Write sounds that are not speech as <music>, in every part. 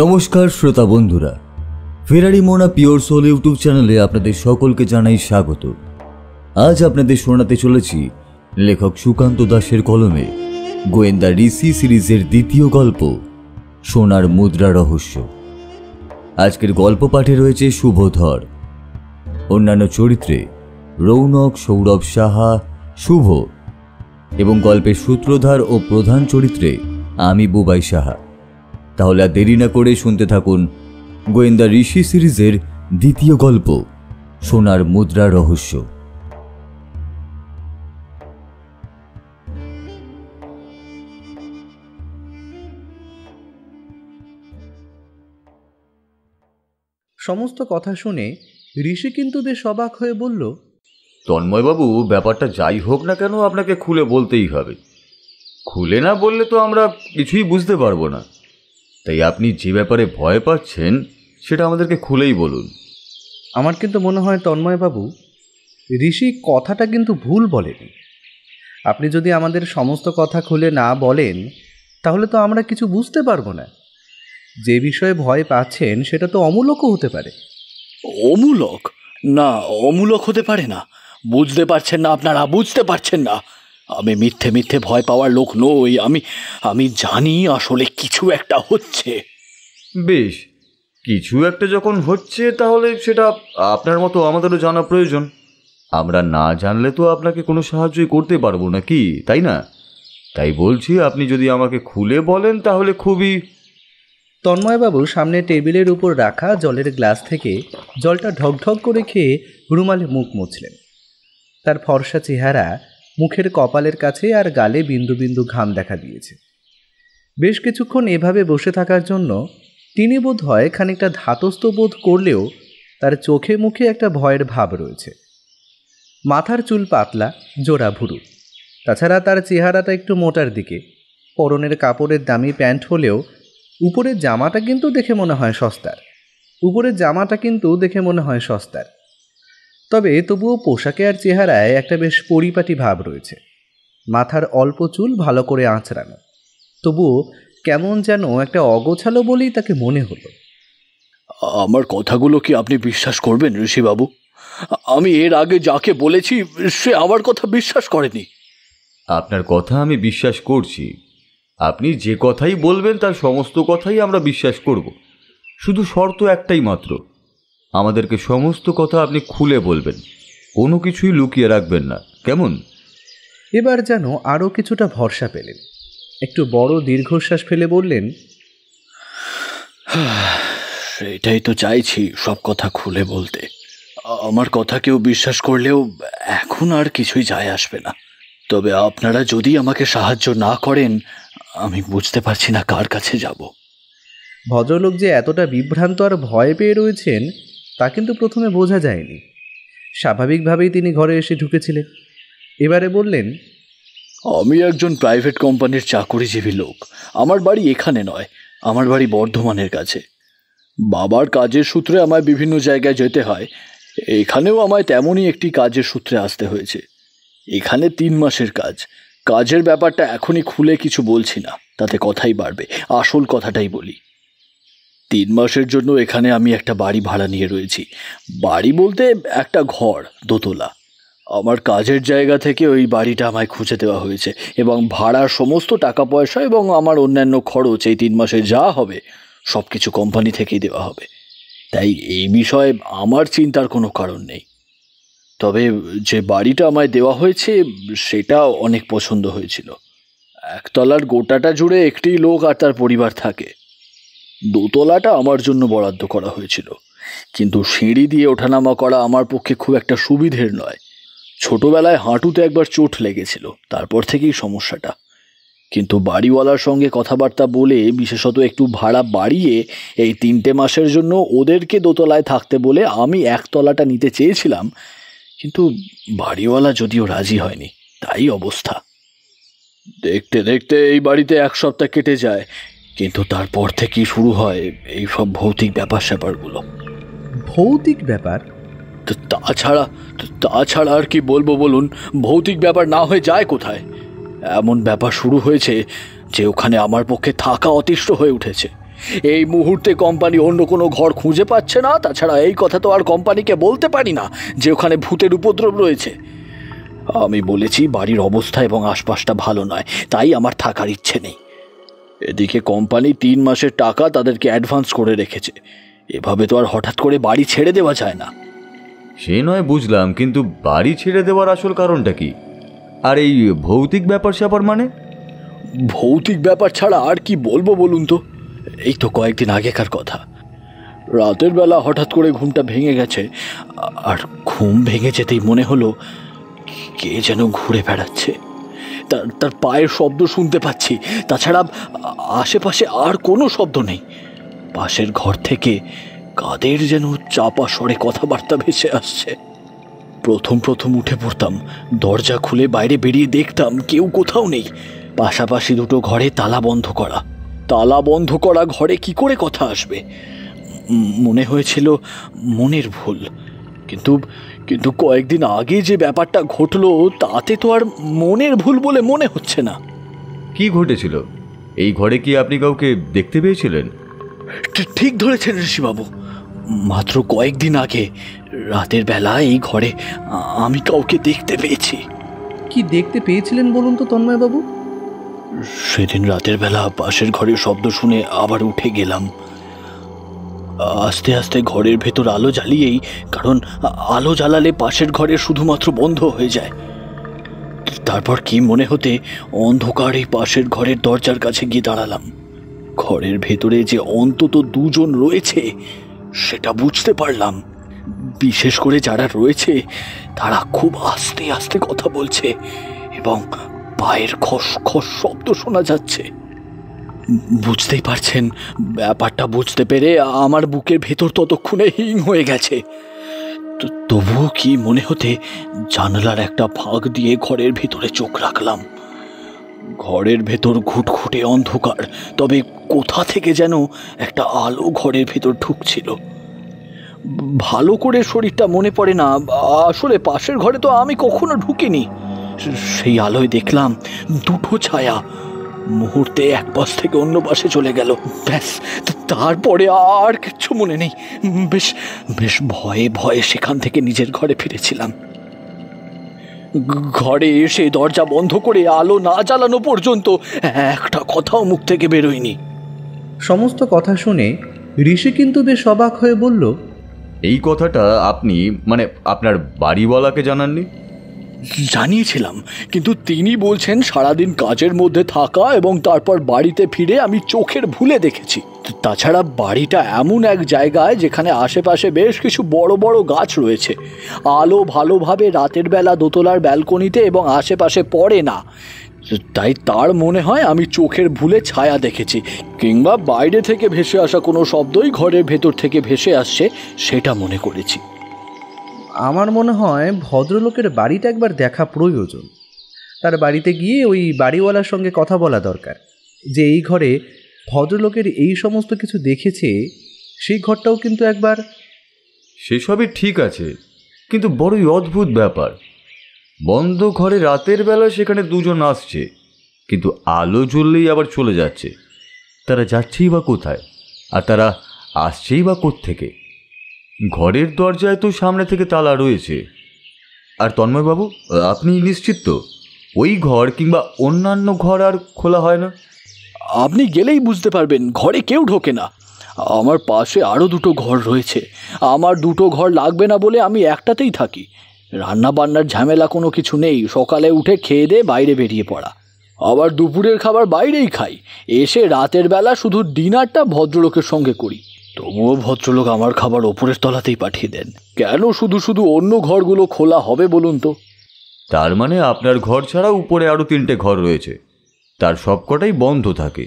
নমস্কার শ্রোতা বন্ধুরা ফেরারি মোনা পিওর সোল ইউটিউব চ্যানেলে আপনাদের সকলকে জানাই স্বাগত আজ আপনাদের শোনাতে চলেছি লেখক সুকান্ত দাসের কলমে গোয়েন্দা ঋষি সিরিজের দ্বিতীয় গল্প সোনার মুদ্রা রহস্য আজকের গল্প পাঠে রয়েছে শুভধর অন্যান্য চরিত্রে রৌনক সৌরভ সাহা শুভ এবং গল্পের সূত্রধার ও প্রধান চরিত্রে আমি বুবাই সাহা তাহলে আর দেরি না করে শুনতে থাকুন গোয়েন্দা ঋষি সিরিজের দ্বিতীয় গল্প সোনার মুদ্রা রহস্য সমস্ত কথা শুনে ঋষি কিন্তু বেশ অবাক হয়ে বলল তন্ময়বাবু ব্যাপারটা যাই হোক না কেন আপনাকে খুলে বলতেই হবে খুলে না বললে তো আমরা কিছুই বুঝতে পারবো না তাই আপনি যে ব্যাপারে ভয় পাচ্ছেন সেটা আমাদেরকে খুলেই বলুন আমার কিন্তু মনে হয় তন্ময়বাবু ঋষি কথাটা কিন্তু ভুল বলেনি আপনি যদি আমাদের সমস্ত কথা খুলে না বলেন তাহলে তো আমরা কিছু বুঝতে পারবো না যে বিষয়ে ভয় পাচ্ছেন সেটা তো অমূলকও হতে পারে অমূলক না অমূলক হতে পারে না বুঝতে পারছেন না আপনারা বুঝতে পারছেন না আমি মিথ্যে মিথ্যে ভয় পাওয়ার লোক নই আমি আমি জানি আসলে কিছু একটা হচ্ছে বেশ কিছু একটা যখন হচ্ছে তাহলে সেটা আপনার মতো আমাদেরও জানা প্রয়োজন আমরা না জানলে তো আপনাকে কোনো সাহায্যই করতে পারবো না কি তাই না তাই বলছি আপনি যদি আমাকে খুলে বলেন তাহলে খুবই তন্ময়বাবু সামনে টেবিলের উপর রাখা জলের গ্লাস থেকে জলটা ঢকঢক করে খেয়ে রুমালে মুখ মুছলেন তার ফর্সা চেহারা মুখের কপালের কাছে আর গালে বিন্দু বিন্দু ঘাম দেখা দিয়েছে বেশ কিছুক্ষণ এভাবে বসে থাকার জন্য তিনি বোধ হয় খানিকটা ধাতস্থ বোধ করলেও তার চোখে মুখে একটা ভয়ের ভাব রয়েছে মাথার চুল পাতলা জোড়া ভুরু তাছাড়া তার চেহারাটা একটু মোটার দিকে পরনের কাপড়ের দামি প্যান্ট হলেও উপরের জামাটা কিন্তু দেখে মনে হয় সস্তার উপরের জামাটা কিন্তু দেখে মনে হয় সস্তার তবে তবুও পোশাকে আর চেহারায় একটা বেশ পরিপাটি ভাব রয়েছে মাথার অল্প চুল ভালো করে আঁচড়ানো তবুও কেমন যেন একটা অগোছালো বলেই তাকে মনে হলো আমার কথাগুলো কি আপনি বিশ্বাস করবেন ঋষিবাবু আমি এর আগে যাকে বলেছি সে আমার কথা বিশ্বাস করেনি আপনার কথা আমি বিশ্বাস করছি আপনি যে কথাই বলবেন তার সমস্ত কথাই আমরা বিশ্বাস করব শুধু শর্ত একটাই মাত্র আমাদেরকে সমস্ত কথা আপনি খুলে বলবেন কোনো কিছুই লুকিয়ে রাখবেন না কেমন এবার যেন আরও কিছুটা ভরসা পেলেন একটু বড় দীর্ঘশ্বাস ফেলে বললেন এটাই তো চাইছি সব কথা খুলে বলতে আমার কথা কেউ বিশ্বাস করলেও এখন আর কিছুই যায় আসবে না তবে আপনারা যদি আমাকে সাহায্য না করেন আমি বুঝতে পারছি না কার কাছে যাব ভদ্রলোক যে এতটা বিভ্রান্ত আর ভয় পেয়ে রয়েছেন তা কিন্তু প্রথমে বোঝা যায়নি স্বাভাবিকভাবেই তিনি ঘরে এসে ঢুকেছিলেন এবারে বললেন আমি একজন প্রাইভেট কোম্পানির চাকরিজীবী লোক আমার বাড়ি এখানে নয় আমার বাড়ি বর্ধমানের কাছে বাবার কাজের সূত্রে আমায় বিভিন্ন জায়গায় যেতে হয় এখানেও আমায় তেমনই একটি কাজের সূত্রে আসতে হয়েছে এখানে তিন মাসের কাজ কাজের ব্যাপারটা এখনই খুলে কিছু বলছি না তাতে কথাই বাড়বে আসল কথাটাই বলি তিন মাসের জন্য এখানে আমি একটা বাড়ি ভাড়া নিয়ে রয়েছি বাড়ি বলতে একটা ঘর দোতলা আমার কাজের জায়গা থেকে ওই বাড়িটা আমায় খুঁজে দেওয়া হয়েছে এবং ভাড়ার সমস্ত টাকা পয়সা এবং আমার অন্যান্য খরচ এই তিন মাসে যা হবে সব কিছু কোম্পানি থেকেই দেওয়া হবে তাই এই বিষয়ে আমার চিন্তার কোনো কারণ নেই তবে যে বাড়িটা আমায় দেওয়া হয়েছে সেটা অনেক পছন্দ হয়েছিল একতলার গোটাটা জুড়ে একটি লোক আর তার পরিবার থাকে দোতলাটা আমার জন্য বরাদ্দ করা হয়েছিল কিন্তু সিঁড়ি দিয়ে ওঠানামা করা আমার পক্ষে খুব একটা সুবিধের নয় ছোটবেলায় হাঁটুতে একবার চোট লেগেছিল তারপর থেকেই সমস্যাটা কিন্তু বাড়িওয়ালার সঙ্গে কথাবার্তা বলে বিশেষত একটু ভাড়া বাড়িয়ে এই তিনটে মাসের জন্য ওদেরকে দোতলায় থাকতে বলে আমি একতলাটা নিতে চেয়েছিলাম কিন্তু বাড়িওয়ালা যদিও রাজি হয়নি তাই অবস্থা দেখতে দেখতে এই বাড়িতে এক সপ্তাহ কেটে যায় কিন্তু তারপর থেকেই শুরু হয় এইসব ভৌতিক ব্যাপার স্যাপারগুলো ভৌতিক ব্যাপার তো তাছাড়া তাছাড়া আর কি বলবো বলুন ভৌতিক ব্যাপার না হয়ে যায় কোথায় এমন ব্যাপার শুরু হয়েছে যে ওখানে আমার পক্ষে থাকা অতিষ্ঠ হয়ে উঠেছে এই মুহূর্তে কোম্পানি অন্য কোনো ঘর খুঁজে পাচ্ছে না তাছাড়া এই কথা তো আর কোম্পানিকে বলতে পারি না যে ওখানে ভূতের উপদ্রব রয়েছে আমি বলেছি বাড়ির অবস্থা এবং আশপাশটা ভালো নয় তাই আমার থাকার ইচ্ছে নেই এদিকে কোম্পানি তিন মাসের টাকা তাদেরকে অ্যাডভান্স করে রেখেছে এভাবে তো আর হঠাৎ করে বাড়ি ছেড়ে দেওয়া যায় না সে নয় বুঝলাম কিন্তু বাড়ি ছেড়ে দেওয়ার আসল কারণটা কি আর এই ভৌতিক ব্যাপার স্যাপার মানে ভৌতিক ব্যাপার ছাড়া আর কি বলবো বলুন তো এই তো কয়েকদিন আগেকার কথা রাতের বেলা হঠাৎ করে ঘুমটা ভেঙে গেছে আর ঘুম ভেঙে যেতেই মনে হলো কে যেন ঘুরে বেড়াচ্ছে তার তার পায়ের শব্দ শুনতে পাচ্ছি তাছাড়া আশেপাশে আর কোনো শব্দ নেই পাশের ঘর থেকে কাদের যেন চাপা স্বরে কথাবার্তা ভেসে আসছে প্রথম প্রথম উঠে পড়তাম দরজা খুলে বাইরে বেরিয়ে দেখতাম কেউ কোথাও নেই পাশাপাশি দুটো ঘরে তালা বন্ধ করা তালা বন্ধ করা ঘরে কি করে কথা আসবে মনে হয়েছিল মনের ভুল কিন্তু কিন্তু কয়েকদিন আগে যে ব্যাপারটা ঘটলো তাতে তো আর মনের ভুল বলে মনে হচ্ছে না কি ঘটেছিল এই ঘরে কি আপনি কাউকে দেখতে পেয়েছিলেন ঠিক ধরেছেন ঋষিবাবু মাত্র কয়েকদিন আগে রাতের বেলা এই ঘরে আমি কাউকে দেখতে পেয়েছি কি দেখতে পেয়েছিলেন বলুন তো তন্ময়বাবু সেদিন রাতের বেলা পাশের ঘরে শব্দ শুনে আবার উঠে গেলাম আস্তে আস্তে ঘরের ভেতর আলো জ্বালিয়েই কারণ আলো জ্বালালে পাশের ঘরে শুধুমাত্র বন্ধ হয়ে যায় তারপর কি মনে হতে অন্ধকারে পাশের ঘরের দরজার কাছে গিয়ে দাঁড়ালাম ঘরের ভেতরে যে অন্তত দুজন রয়েছে সেটা বুঝতে পারলাম বিশেষ করে যারা রয়েছে তারা খুব আস্তে আস্তে কথা বলছে এবং পায়ের খস খস শব্দ শোনা যাচ্ছে বুঝতেই পারছেন ব্যাপারটা বুঝতে পেরে আমার বুকের ভেতর ততক্ষণে হিং হয়ে গেছে তবুও কি মনে হতে জানালার একটা ফাঁক দিয়ে ঘরের ভেতরে চোখ রাখলাম ঘরের ভেতর ঘুটঘুটে অন্ধকার তবে কোথা থেকে যেন একটা আলো ঘরের ভেতর ঢুকছিল ভালো করে শরীরটা মনে পড়ে না আসলে পাশের ঘরে তো আমি কখনো ঢুকিনি সেই আলোয় দেখলাম দুটো ছায়া মুহূর্তে এক পাশ থেকে অন্য পাশে চলে গেল ব্যাস তারপরে আর কিচ্ছু মনে নেই বেশ বেশ ভয়ে ভয়ে সেখান থেকে নিজের ঘরে ফিরেছিলাম ঘরে এসে দরজা বন্ধ করে আলো না জ্বালানো পর্যন্ত একটা কথাও মুখ থেকে বেরোয়নি সমস্ত কথা শুনে ঋষি কিন্তু বেশ অবাক হয়ে বলল এই কথাটা আপনি মানে আপনার বাড়িওয়ালাকে জানাননি জানিয়েছিলাম কিন্তু তিনি বলছেন সারাদিন কাজের মধ্যে থাকা এবং তারপর বাড়িতে ফিরে আমি চোখের ভুলে দেখেছি তাছাড়া বাড়িটা এমন এক জায়গায় যেখানে আশেপাশে বেশ কিছু বড় বড় গাছ রয়েছে আলো ভালোভাবে রাতের বেলা দোতলার ব্যালকনিতে এবং আশেপাশে পড়ে না তাই তার মনে হয় আমি চোখের ভুলে ছায়া দেখেছি কিংবা বাইরে থেকে ভেসে আসা কোনো শব্দই ঘরের ভেতর থেকে ভেসে আসছে সেটা মনে করেছি আমার মনে হয় ভদ্রলোকের বাড়িটা একবার দেখা প্রয়োজন তার বাড়িতে গিয়ে ওই বাড়িওয়ালার সঙ্গে কথা বলা দরকার যে এই ঘরে ভদ্রলোকের এই সমস্ত কিছু দেখেছে সেই ঘরটাও কিন্তু একবার সেসবই ঠিক আছে কিন্তু বড়ই অদ্ভুত ব্যাপার বন্ধ ঘরে রাতের বেলা সেখানে দুজন আসছে কিন্তু আলো জ্বললেই আবার চলে যাচ্ছে তারা যাচ্ছেই বা কোথায় আর তারা আসছেই বা কোত্থেকে থেকে ঘরের দরজায় তো সামনে থেকে তালা রয়েছে আর তন্ময়বাবু আপনি নিশ্চিত তো ওই ঘর কিংবা অন্যান্য ঘর আর খোলা হয় না আপনি গেলেই বুঝতে পারবেন ঘরে কেউ ঢোকে না আমার পাশে আরও দুটো ঘর রয়েছে আমার দুটো ঘর লাগবে না বলে আমি একটাতেই থাকি রান্না বান্নার ঝামেলা কোনো কিছু নেই সকালে উঠে খেয়ে দে বাইরে বেরিয়ে পড়া আবার দুপুরের খাবার বাইরেই খাই এসে রাতের বেলা শুধু ডিনারটা ভদ্রলোকের সঙ্গে করি তবুও ভদ্রলোক আমার খাবার ওপরের তলাতেই পাঠিয়ে দেন কেন শুধু শুধু অন্য ঘরগুলো খোলা হবে বলুন তো তার মানে আপনার ঘর ছাড়া উপরে আরও তিনটে ঘর রয়েছে তার সবকটাই বন্ধ থাকে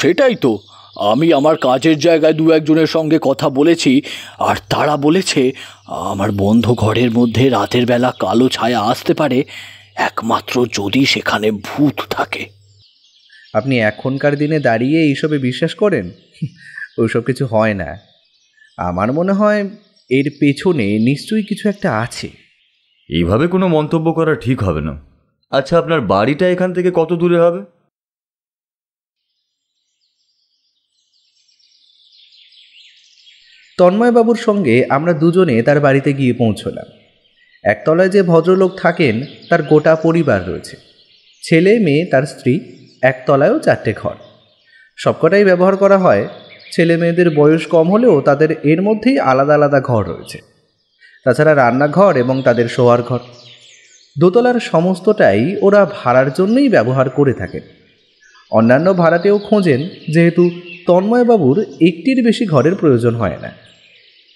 সেটাই তো আমি আমার কাজের জায়গায় দু একজনের সঙ্গে কথা বলেছি আর তারা বলেছে আমার বন্ধ ঘরের মধ্যে রাতের বেলা কালো ছায়া আসতে পারে একমাত্র যদি সেখানে ভূত থাকে আপনি এখনকার দিনে দাঁড়িয়ে এইসবে বিশ্বাস করেন ওইসব কিছু হয় না আমার মনে হয় এর পেছনে নিশ্চয়ই কিছু একটা আছে এইভাবে কোনো মন্তব্য করা ঠিক হবে না আচ্ছা আপনার বাড়িটা এখান থেকে কত দূরে হবে তন্ময়বাবুর সঙ্গে আমরা দুজনে তার বাড়িতে গিয়ে পৌঁছলাম একতলায় যে ভদ্রলোক থাকেন তার গোটা পরিবার রয়েছে ছেলে মেয়ে তার স্ত্রী একতলায়ও চারটে ঘর সবকটাই ব্যবহার করা হয় ছেলে মেয়েদের বয়স কম হলেও তাদের এর মধ্যেই আলাদা আলাদা ঘর রয়েছে তাছাড়া রান্নাঘর এবং তাদের শোয়ার ঘর দোতলার সমস্তটাই ওরা ভাড়ার জন্যই ব্যবহার করে থাকেন অন্যান্য ভাড়াতেও খোঁজেন যেহেতু তন্ময়বাবুর একটির বেশি ঘরের প্রয়োজন হয় না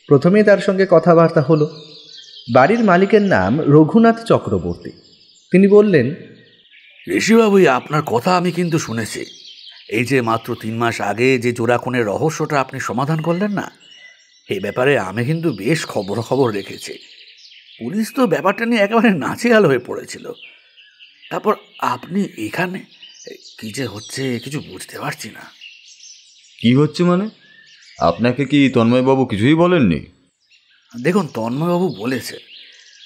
প্রথমে তার সঙ্গে কথাবার্তা হলো বাড়ির মালিকের নাম রঘুনাথ চক্রবর্তী তিনি বললেন ঋষিবাবু আপনার কথা আমি কিন্তু শুনেছি এই যে মাত্র তিন মাস আগে যে জোড়া খুনের রহস্যটা আপনি সমাধান করলেন না এ ব্যাপারে আমি কিন্তু বেশ খবর খবর রেখেছি পুলিশ তো ব্যাপারটা নিয়ে একেবারে নাচেহাল হয়ে পড়েছিল তারপর আপনি এখানে কী যে হচ্ছে কিছু বুঝতে পারছি না কি হচ্ছে মানে আপনাকে কি তন্ময়বাবু কিছুই বলেননি দেখুন তন্ময়বাবু বলেছে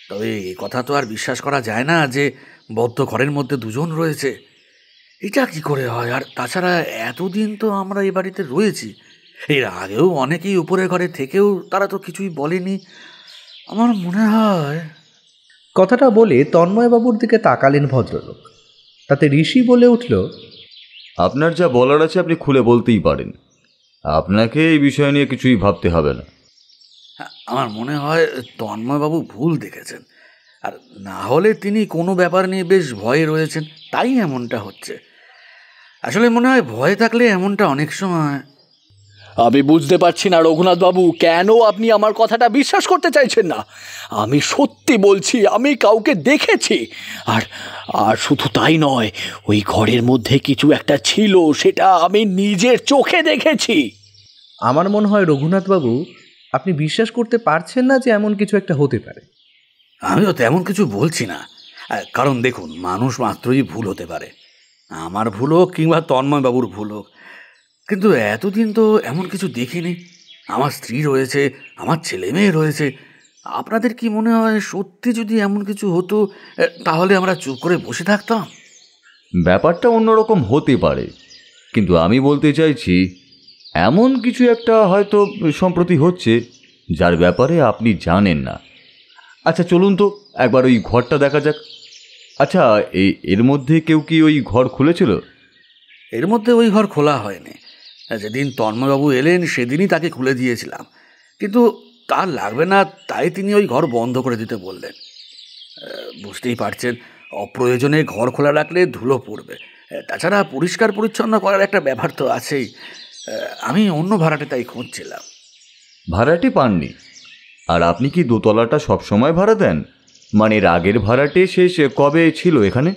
তবে এ কথা তো আর বিশ্বাস করা যায় না যে বদ্ধ ঘরের মধ্যে দুজন রয়েছে এটা কি করে হয় আর তাছাড়া এতদিন তো আমরা এ বাড়িতে রয়েছি এর আগেও অনেকেই উপরে ঘরে থেকেও তারা তো কিছুই বলেনি আমার মনে হয় কথাটা বলে তন্ময়বাবুর দিকে তাকালেন ভদ্রলোক তাতে ঋষি বলে উঠল আপনার যা বলার আছে আপনি খুলে বলতেই পারেন আপনাকে এই বিষয় নিয়ে কিছুই ভাবতে হবে না হ্যাঁ, আমার মনে হয় তন্ময়বাবু ভুল দেখেছেন আর না হলে তিনি কোনো ব্যাপার নিয়ে বেশ ভয়ে রয়েছেন তাই এমনটা হচ্ছে আসলে মনে হয় ভয় থাকলে এমনটা অনেক সময় আমি বুঝতে পারছি না রঘুনাথ বাবু কেন আপনি আমার কথাটা বিশ্বাস করতে চাইছেন না আমি সত্যি বলছি আমি কাউকে দেখেছি আর আর শুধু তাই নয় ওই ঘরের মধ্যে কিছু একটা ছিল সেটা আমি নিজের চোখে দেখেছি আমার মনে হয় রঘুনাথ বাবু আপনি বিশ্বাস করতে পারছেন না যে এমন কিছু একটা হতে পারে আমিও তেমন কিছু বলছি না কারণ দেখুন মানুষ মাত্রই ভুল হতে পারে আমার ভুল হোক কিংবা তন্ময়বাবুর ভুল হোক কিন্তু এতদিন তো এমন কিছু দেখিনি আমার স্ত্রী রয়েছে আমার ছেলে মেয়ে রয়েছে আপনাদের কি মনে হয় সত্যি যদি এমন কিছু হতো তাহলে আমরা চুপ করে বসে থাকতাম ব্যাপারটা অন্যরকম হতে পারে কিন্তু আমি বলতে চাইছি এমন কিছু একটা হয়তো সম্প্রতি হচ্ছে যার ব্যাপারে আপনি জানেন না আচ্ছা চলুন তো একবার ওই ঘরটা দেখা যাক আচ্ছা এর মধ্যে কেউ কি ওই ঘর খুলেছিল এর মধ্যে ওই ঘর খোলা হয়নি যেদিন তন্ময়বাবু এলেন সেদিনই তাকে খুলে দিয়েছিলাম কিন্তু তার লাগবে না তাই তিনি ওই ঘর বন্ধ করে দিতে বললেন বুঝতেই পারছেন অপ্রয়োজনে ঘর খোলা রাখলে ধুলো পড়বে তাছাড়া পরিষ্কার পরিচ্ছন্ন করার একটা ব্যাপার তো আছেই আমি অন্য ভাড়াটে তাই খুঁজছিলাম ভাড়াটি পাননি আর আপনি কি দোতলাটা সবসময় ভাড়া দেন মানে রাগের ভাড়াটে শেষ কবে ছিল এখানে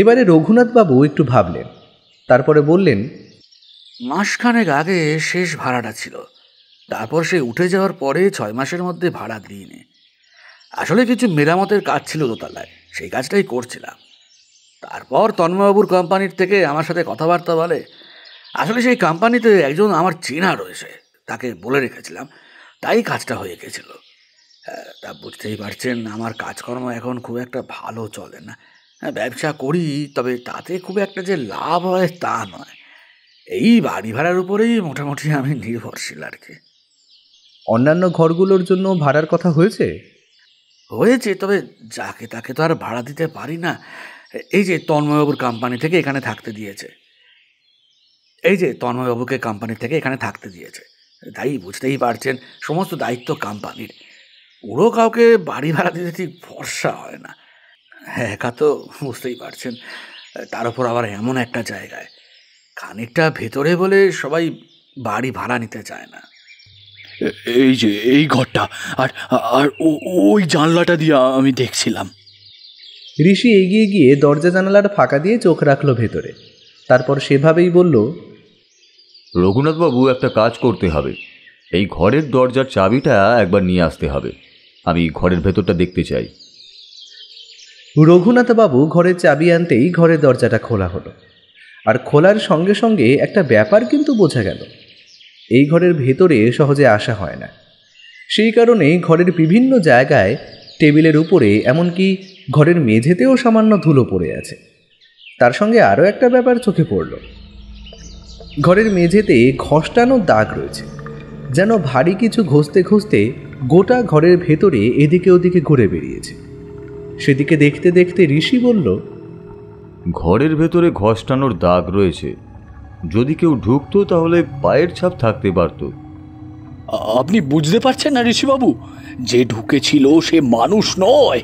এবারে রঘুনাথবাবু একটু ভাবলেন তারপরে বললেন মাসখানেক আগে শেষ ভাড়াটা ছিল তারপর সে উঠে যাওয়ার পরে ছয় মাসের মধ্যে ভাড়া দিইনি আসলে কিছু মেরামতের কাজ ছিল দোতলায় সেই কাজটাই করছিলাম তারপর তন্ময়বাবুর কোম্পানির থেকে আমার সাথে কথাবার্তা বলে আসলে সেই কোম্পানিতে একজন আমার চেনা রয়েছে তাকে বলে রেখেছিলাম তাই কাজটা হয়ে গেছিলো হ্যাঁ, তা বুঝতেই পারছেন আমার কাজকর্ম এখন খুব একটা ভালো চলে না হ্যাঁ, ব্যবসা করি তবে তাতে খুব একটা যে লাভ হয় তা নয় এই বাড়ি ভাড়ার উপরেই মোটামুটি আমি নির্ভরশীল আর কি অন্যান্য ঘরগুলোর জন্য ভাড়ার কথা হয়েছে হয়েছে তবে যাকে তাকে তো আর ভাড়া দিতে পারি না এই যে তন্ময়বাবুর কোম্পানি থেকে এখানে থাকতে দিয়েছে এই যে তন্ময়বাবুকে কোম্পানি থেকে এখানে থাকতে দিয়েছে তাই বুঝতেই পারছেন সমস্ত দায়িত্ব কোম্পানির ওরও কাউকে বাড়ি ভাড়া দিতে ঠিক ভরসা হয় না হ্যাঁ একা তো বুঝতেই পারছেন তার উপর আবার এমন একটা জায়গায় খানিকটা ভেতরে বলে সবাই বাড়ি ভাড়া নিতে চায় না এই যে এই ঘরটা আর আর ওই জানলাটা দিয়ে আমি দেখছিলাম ঋষি এগিয়ে গিয়ে দরজা জানালার ফাঁকা দিয়ে চোখ রাখলো ভেতরে তারপর সেভাবেই বলল রঘুনাথবাবু একটা কাজ করতে হবে এই ঘরের দরজার চাবিটা একবার নিয়ে আসতে হবে আমি ঘরের ভেতরটা দেখতে চাই রঘুনাথবাবু ঘরের চাবি আনতেই ঘরের দরজাটা খোলা হলো আর খোলার সঙ্গে সঙ্গে একটা ব্যাপার কিন্তু বোঝা গেল এই ঘরের ভেতরে সহজে আসা হয় না সেই কারণে ঘরের বিভিন্ন জায়গায় টেবিলের উপরে এমনকি ঘরের মেঝেতেও সামান্য ধুলো পড়ে আছে তার সঙ্গে আরও একটা ব্যাপার চোখে পড়ল ঘরের মেঝেতে ঘষটানো দাগ রয়েছে যেন ভারী কিছু ঘষতে ঘষতে গোটা ঘরের ভেতরে এদিকে ওদিকে ঘুরে বেরিয়েছে সেদিকে দেখতে দেখতে ঋষি বলল ঘরের ভেতরে ঘষটানোর দাগ রয়েছে যদি কেউ ঢুকতো তাহলে পায়ের ছাপ থাকতে পারত আপনি বুঝতে পারছেন না ঋষিবাবু যে ঢুকেছিল সে মানুষ নয়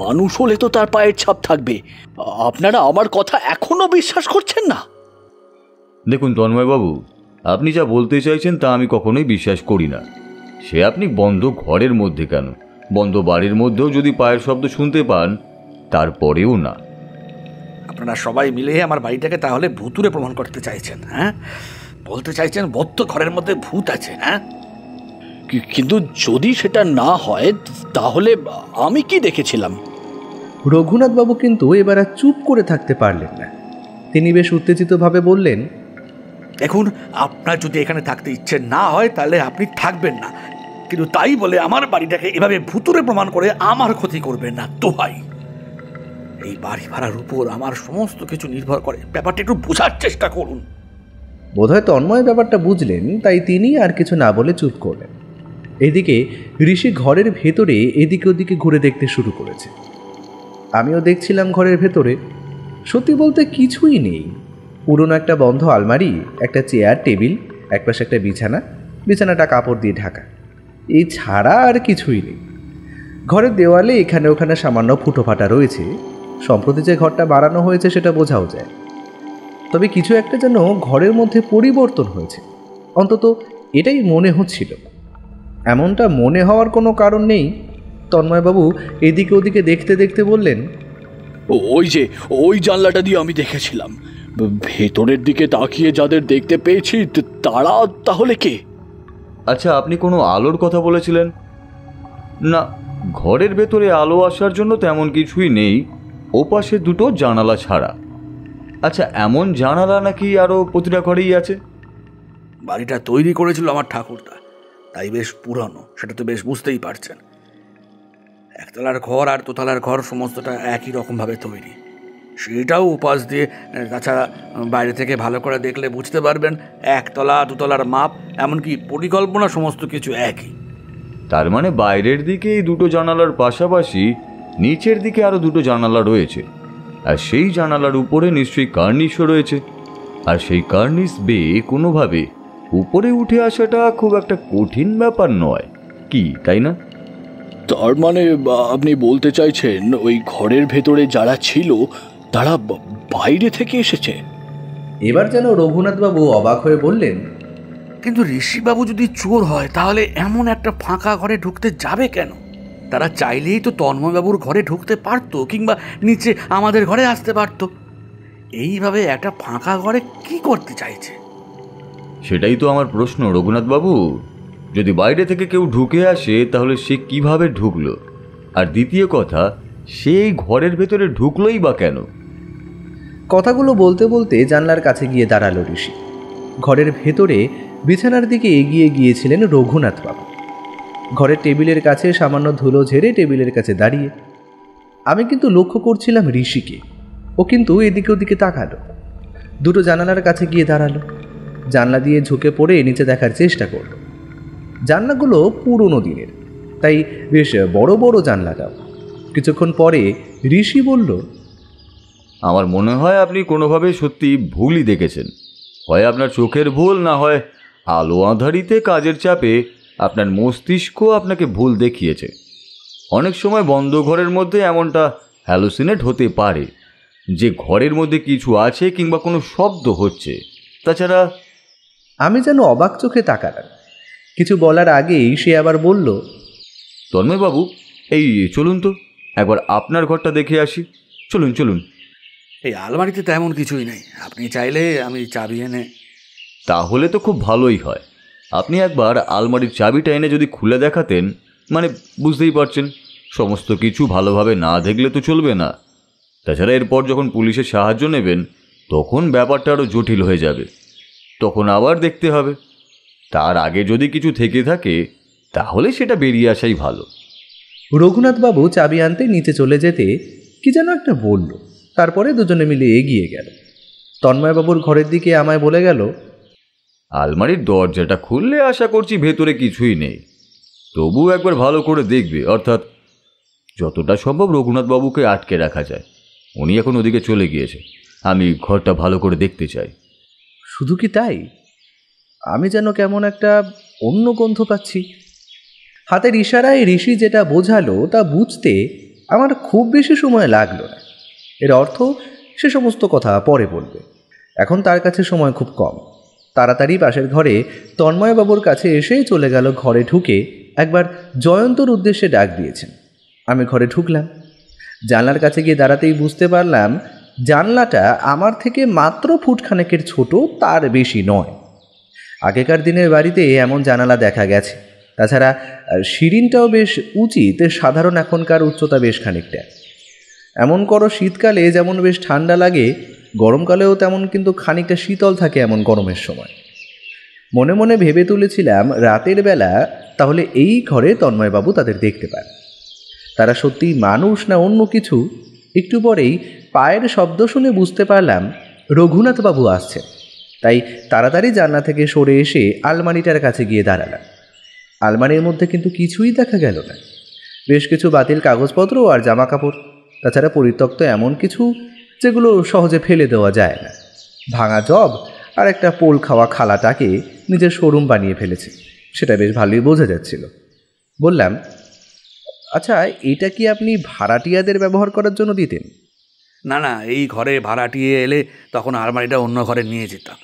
মানুষ হলে তো তার পায়ের ছাপ থাকবে আপনারা আমার কথা এখনো বিশ্বাস করছেন না দেখুন তন্ময়বাবু আপনি যা বলতে চাইছেন তা আমি কখনোই বিশ্বাস করি না সে আপনি বন্ধ ঘরের মধ্যে কেন বন্ধ বাড়ির মধ্যেও যদি পায়ের শব্দ শুনতে পান তারপরেও না আপনারা সবাই মিলে আমার বাড়িটাকে তাহলে ভুতুরে প্রমাণ করতে চাইছেন হ্যাঁ বলতে চাইছেন বদ্ধ ঘরের মধ্যে ভূত আছে হ্যাঁ কিন্তু যদি সেটা না হয় তাহলে আমি কি দেখেছিলাম রঘুনাথবাবু কিন্তু এবার আর চুপ করে থাকতে পারলেন না তিনি বেশ উত্তেজিতভাবে বললেন দেখুন আপনার যদি এখানে থাকতে ইচ্ছে না হয় তাহলে আপনি থাকবেন না কিন্তু তাই বলে আমার বাড়িটাকে এভাবে ভুতুরে প্রমাণ করে আমার ক্ষতি করবেন না ভাই এই বাড়ি ভাড়ার উপর আমার সমস্ত কিছু নির্ভর করে ব্যাপারটা একটু বোঝার চেষ্টা করুন বোধহয় তন্ময় ব্যাপারটা বুঝলেন তাই তিনি আর কিছু না বলে চুপ করলেন এদিকে ঋষি ঘরের ভেতরে এদিকে ওদিকে ঘুরে দেখতে শুরু করেছে আমিও দেখছিলাম ঘরের ভেতরে সত্যি বলতে কিছুই নেই পুরনো একটা বন্ধ আলমারি একটা চেয়ার টেবিল একপাশে একটা বিছানা বিছানাটা কাপড় দিয়ে ঢাকা এই ছাড়া আর কিছুই নেই ঘরের দেওয়ালে এখানে ওখানে সামান্য ফুটো ফাটা রয়েছে সম্প্রতি যে ঘরটা বাড়ানো হয়েছে সেটা বোঝাও যায় তবে কিছু একটা যেন ঘরের মধ্যে পরিবর্তন হয়েছে অন্তত এটাই মনে হচ্ছিল এমনটা মনে হওয়ার কোনো কারণ নেই তন্ময়বাবু এদিকে ওদিকে দেখতে দেখতে বললেন ওই যে ওই জানলাটা দিয়ে আমি দেখেছিলাম ভেতরের দিকে তাকিয়ে যাদের দেখতে পেয়েছি তারা তাহলে কে আচ্ছা আপনি কোনো আলোর কথা বলেছিলেন না ঘরের ভেতরে আলো আসার জন্য তেমন কিছুই নেই ওপাশে দুটো জানালা ছাড়া আচ্ছা এমন জানালা নাকি আরও প্রতিটা ঘরেই আছে বাড়িটা তৈরি করেছিল আমার ঠাকুরদা তাই বেশ পুরানো সেটা তো বেশ বুঝতেই পারছেন একতলার ঘর আর দোতলার ঘর সমস্তটা একই রকমভাবে তৈরি সেটাও উপাস দিয়ে তাছাড়া আচ্ছা, বাইরে থেকে ভালো করে দেখলে বুঝতে পারবেন একতলা দুতলার মাপ এমনকি পরিকল্পনা সমস্ত কিছু একই তার মানে বাইরের দিকে এই দুটো জানালার পাশাপাশি নিচের দিকে আরও দুটো জানালা রয়েছে আর সেই জানালার উপরে নিশ্চয়ই কার্নিশও রয়েছে আর সেই কার্নিশ বেয়ে কোনোভাবে উপরে উঠে আসাটা খুব একটা কঠিন ব্যাপার নয় কি তাই না তার মানে আপনি বলতে চাইছেন ওই ঘরের ভেতরে যারা ছিল তারা বাইরে থেকে এসেছে এবার যেন রঘুনাথবাবু অবাক হয়ে বললেন কিন্তু ঋষিবাবু যদি চোর হয় তাহলে এমন একটা ফাঁকা ঘরে ঢুকতে যাবে কেন তারা চাইলেই তো তন্ময়বাবুর ঘরে ঢুকতে পারত কিংবা নিচে আমাদের ঘরে আসতে পারত এইভাবে একটা ফাঁকা ঘরে কি করতে চাইছে সেটাই তো আমার প্রশ্ন রঘুনাথবাবু যদি বাইরে থেকে কেউ ঢুকে আসে তাহলে সে কিভাবে ঢুকলো আর দ্বিতীয় কথা সেই ঘরের ভেতরে ঢুকলোই বা কেন কথাগুলো বলতে বলতে জানলার কাছে গিয়ে দাঁড়ালো ঋষি ঘরের ভেতরে বিছানার দিকে এগিয়ে গিয়েছিলেন রঘুনাথবাবু ঘরের টেবিলের কাছে সামান্য ধুলো ঝেড়ে টেবিলের কাছে দাঁড়িয়ে আমি কিন্তু লক্ষ্য করছিলাম ঋষিকে ও কিন্তু এদিকে ওদিকে তাকালো দুটো জানালার কাছে গিয়ে দাঁড়ালো জানলা দিয়ে ঝুঁকে পড়ে নিচে দেখার চেষ্টা করল জানলাগুলো পুরনো দিনের তাই বেশ বড় বড় জানলা দাও কিছুক্ষণ পরে ঋষি বলল আমার মনে হয় আপনি কোনোভাবে সত্যি ভুলই দেখেছেন হয় আপনার চোখের ভুল না হয় আলো আধারিতে কাজের চাপে আপনার মস্তিষ্ক আপনাকে ভুল দেখিয়েছে অনেক সময় বন্ধ ঘরের মধ্যে এমনটা হ্যালোসিনেট হতে পারে যে ঘরের মধ্যে কিছু আছে কিংবা কোনো শব্দ হচ্ছে তাছাড়া আমি যেন অবাক চোখে তাকালাম কিছু বলার আগেই সে আবার বলল তন্ময়বাবু এই চলুন তো একবার আপনার ঘরটা দেখে আসি চলুন চলুন এই আলমারিতে তেমন কিছুই নেই আপনি চাইলে আমি চাবি এনে তাহলে তো খুব ভালোই হয় আপনি একবার আলমারির চাবিটা এনে যদি খুলে দেখাতেন মানে বুঝতেই পারছেন সমস্ত কিছু ভালোভাবে না দেখলে তো চলবে না তাছাড়া এরপর যখন পুলিশের সাহায্য নেবেন তখন ব্যাপারটা আরও জটিল হয়ে যাবে তখন আবার দেখতে হবে তার আগে যদি কিছু থেকে থাকে তাহলে সেটা বেরিয়ে আসাই ভালো রঘুনাথবাবু চাবি আনতে নিচে চলে যেতে কি যেন একটা বললো তারপরে দুজনে মিলে এগিয়ে গেল তন্ময়বাবুর ঘরের দিকে আমায় বলে গেল আলমারির দরজাটা খুললে আশা করছি ভেতরে কিছুই নেই তবু একবার ভালো করে দেখবে অর্থাৎ যতটা সম্ভব রঘুনাথবাবুকে আটকে রাখা যায় উনি এখন ওদিকে চলে গিয়েছে আমি ঘরটা ভালো করে দেখতে চাই শুধু কি তাই আমি যেন কেমন একটা অন্য গন্ধ পাচ্ছি হাতের ইশারায় ঋষি যেটা বোঝালো তা বুঝতে আমার খুব বেশি সময় লাগলো না এর অর্থ সে সমস্ত কথা পরে বলবে এখন তার কাছে সময় খুব কম তাড়াতাড়ি পাশের ঘরে তন্ময়বাবুর কাছে এসেই চলে গেল ঘরে ঢুকে একবার জয়ন্তর উদ্দেশ্যে ডাক দিয়েছেন আমি ঘরে ঢুকলাম জানলার কাছে গিয়ে দাঁড়াতেই বুঝতে পারলাম জানলাটা আমার থেকে মাত্র ফুটখানেকের ছোট তার বেশি নয় আগেকার দিনের বাড়িতে এমন জানালা দেখা গেছে তাছাড়া শিরিনটাও বেশ উচিত সাধারণ এখনকার উচ্চতা বেশ খানিকটা এমন করো শীতকালে যেমন বেশ ঠান্ডা লাগে গরমকালেও তেমন কিন্তু খানিকটা শীতল থাকে এমন গরমের সময় মনে মনে ভেবে তুলেছিলাম রাতের বেলা তাহলে এই ঘরে তন্ময়বাবু তাদের দেখতে পান তারা সত্যি মানুষ না অন্য কিছু একটু পরেই পায়ের শব্দ শুনে বুঝতে পারলাম রঘুনাথবাবু আসছেন তাই তাড়াতাড়ি জানলা থেকে সরে এসে আলমারিটার কাছে গিয়ে দাঁড়ালাম আলমারির মধ্যে কিন্তু কিছুই দেখা গেল না বেশ কিছু বাতিল কাগজপত্র আর জামা কাপড় তাছাড়া পরিত্যক্ত এমন কিছু যেগুলো সহজে ফেলে দেওয়া যায় না ভাঙা জব আর একটা পোল খাওয়া খালাটাকে নিজের শোরুম বানিয়ে ফেলেছে সেটা বেশ ভালোই বোঝা যাচ্ছিল বললাম আচ্ছা এটা কি আপনি ভাড়াটিয়াদের ব্যবহার করার জন্য দিতেন না না এই ঘরে ভাড়াটিয়ে এলে তখন আলমারিটা অন্য ঘরে নিয়ে যেতাম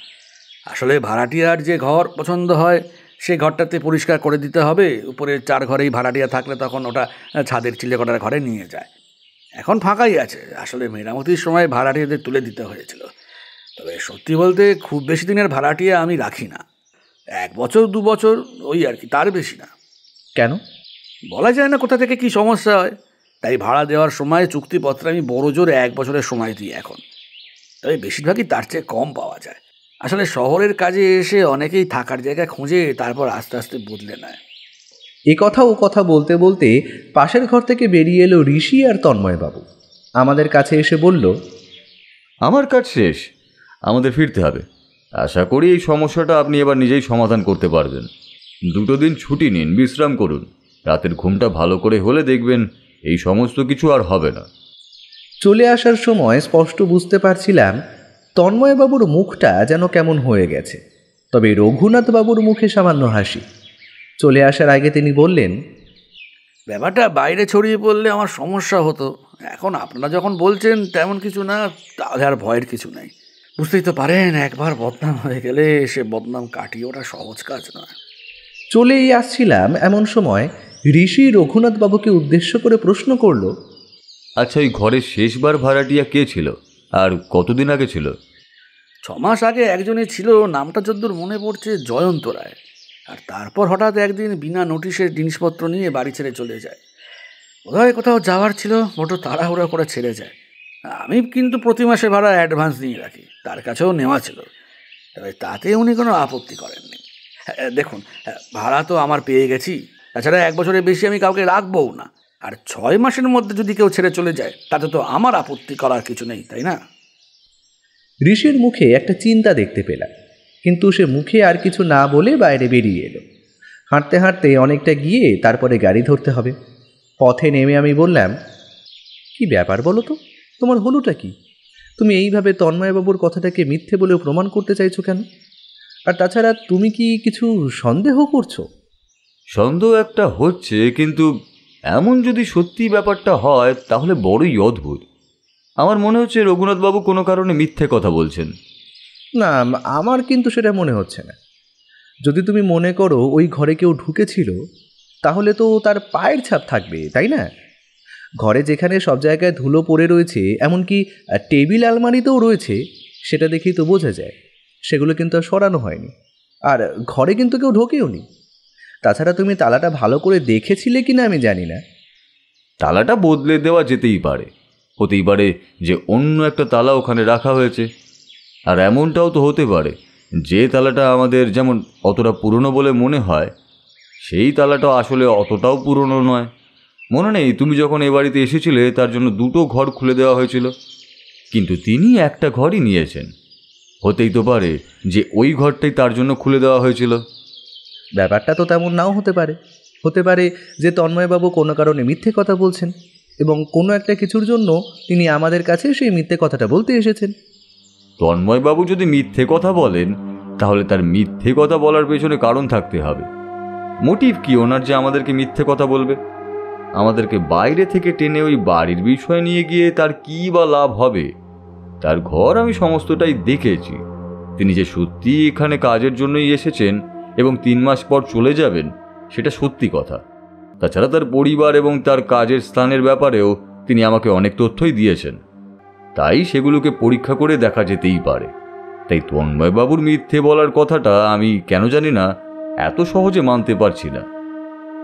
আসলে ভাড়াটিয়ার যে ঘর পছন্দ হয় সে ঘরটাতে পরিষ্কার করে দিতে হবে উপরে চার ঘরেই ভাড়াটিয়া থাকলে তখন ওটা ছাদের চিলেকটার ঘরে নিয়ে যায় এখন ফাঁকাই আছে আসলে মেরামতির সময় ভাড়াটিয়াদের তুলে দিতে হয়েছিল তবে সত্যি বলতে খুব বেশি দিনের ভাড়াটিয়া আমি রাখি না এক বছর দু বছর ওই আর কি তার বেশি না কেন বলা যায় না কোথা থেকে কি সমস্যা হয় তাই ভাড়া দেওয়ার সময় চুক্তিপত্র আমি বড় জোর এক বছরের সময় দিই এখন তবে বেশিরভাগই তার চেয়ে কম পাওয়া যায় আসলে শহরের কাজে এসে অনেকেই থাকার জায়গা খুঁজে তারপর আস্তে আস্তে বদলে নেয় এ কথা ও কথা বলতে বলতে পাশের ঘর থেকে বেরিয়ে এলো ঋষি আর তন্ময়বাবু আমাদের কাছে এসে বলল আমার কাজ শেষ আমাদের ফিরতে হবে আশা করি এই সমস্যাটা আপনি এবার নিজেই সমাধান করতে পারবেন দুটো দিন ছুটি নিন বিশ্রাম করুন রাতের ঘুমটা ভালো করে হলে দেখবেন এই সমস্ত কিছু আর হবে না চলে আসার সময় স্পষ্ট বুঝতে পারছিলাম তন্ময়বাবুর মুখটা যেন কেমন হয়ে গেছে তবে রঘুনাথবাবুর মুখে সামান্য হাসি চলে আসার আগে তিনি বললেন ব্যাপারটা বাইরে ছড়িয়ে পড়লে আমার সমস্যা হতো এখন আপনারা যখন বলছেন তেমন কিছু না তাহলে আর ভয়ের কিছু নাই বুঝতেই তো পারেন একবার বদনাম হয়ে গেলে সে বদনাম কাটিয়ে ওটা সহজ কাজ নয় চলেই আসছিলাম এমন সময় ঋষি রঘুনাথবাবুকে উদ্দেশ্য করে প্রশ্ন করল আচ্ছা ওই ঘরের শেষবার ভাড়াটিয়া কে ছিল আর কতদিন আগে ছিল ছমাস আগে একজনই ছিল নামটা যদ্দূর মনে পড়ছে জয়ন্ত রায় আর তারপর হঠাৎ একদিন বিনা নোটিশের জিনিসপত্র নিয়ে বাড়ি ছেড়ে চলে যায় বোধহয় কোথাও যাওয়ার ছিল বড় তাড়াহুড়া করে ছেড়ে যায় আমি কিন্তু প্রতি মাসে ভাড়া অ্যাডভান্স নিয়ে রাখি তার কাছেও নেওয়া ছিল তবে তাতে উনি কোনো আপত্তি করেননি হ্যাঁ, দেখুন হ্যাঁ, ভাড়া তো আমার পেয়ে গেছি তাছাড়া এক বছরের বেশি আমি কাউকে রাখবও না আর ছয় মাসের মধ্যে যদি কেউ ছেড়ে চলে যায় তাতে তো আমার আপত্তি করার কিছু নেই তাই না ঋষির মুখে একটা চিন্তা দেখতে পেলাম কিন্তু সে মুখে আর কিছু না বলে বাইরে বেরিয়ে এলো হাঁটতে হাঁটতে অনেকটা গিয়ে তারপরে গাড়ি ধরতে হবে পথে নেমে আমি বললাম কি ব্যাপার বলো তো তোমার হলোটা কি তুমি এইভাবে তন্ময়বাবুর কথাটাকে মিথ্যে বলেও প্রমাণ করতে চাইছো কেন আর তাছাড়া তুমি কি কিছু সন্দেহ করছো সন্দেহ একটা হচ্ছে কিন্তু এমন যদি সত্যি ব্যাপারটা হয় তাহলে বড়ই অদ্ভুত আমার মনে হচ্ছে রঘুনাথবাবু কোনো কারণে মিথ্যে কথা বলছেন না আমার কিন্তু সেটা মনে হচ্ছে না যদি তুমি মনে করো ওই ঘরে কেউ ঢুকেছিল তাহলে তো তার পায়ের ছাপ থাকবে তাই না ঘরে যেখানে সব জায়গায় ধুলো পড়ে রয়েছে এমনকি টেবিল আলমারিতেও রয়েছে সেটা দেখেই তো বোঝা যায় সেগুলো কিন্তু আর সরানো হয়নি আর ঘরে কিন্তু কেউ ঢোকেও নি তাছাড়া তুমি তালাটা ভালো করে দেখেছিলে কি না আমি জানি না তালাটা বদলে দেওয়া যেতেই পারে হতেই পারে যে অন্য একটা তালা ওখানে রাখা হয়েছে আর এমনটাও তো হতে পারে যে তালাটা আমাদের যেমন অতটা পুরনো বলে মনে হয় সেই তালাটা আসলে অতটাও পুরনো নয় মনে নেই তুমি যখন এ বাড়িতে এসেছিলে তার জন্য দুটো ঘর খুলে দেওয়া হয়েছিল কিন্তু তিনি একটা ঘরই নিয়েছেন হতেই তো পারে যে ওই ঘরটাই তার জন্য খুলে দেওয়া হয়েছিল ব্যাপারটা তো তেমন নাও হতে পারে হতে পারে যে তন্ময়বাবু কোনো কারণে মিথ্যে কথা বলছেন এবং কোনো একটা কিছুর জন্য তিনি আমাদের কাছে সেই মিথ্যে কথাটা বলতে এসেছেন তন্ময়বাবু যদি মিথ্যে কথা বলেন তাহলে তার মিথ্যে কথা বলার পেছনে কারণ থাকতে হবে মোটিভ কি ওনার যে আমাদেরকে মিথ্যে কথা বলবে আমাদেরকে বাইরে থেকে টেনে ওই বাড়ির বিষয় নিয়ে গিয়ে তার কী বা লাভ হবে তার ঘর আমি সমস্তটাই দেখেছি তিনি যে সত্যি এখানে কাজের জন্যই এসেছেন এবং তিন মাস পর চলে যাবেন সেটা সত্যি কথা তাছাড়া তার পরিবার এবং তার কাজের স্থানের ব্যাপারেও তিনি আমাকে অনেক তথ্যই দিয়েছেন তাই সেগুলোকে পরীক্ষা করে দেখা যেতেই পারে তাই তন্ময়বাবুর মিথ্যে বলার কথাটা আমি কেন জানি না এত সহজে মানতে পারছি না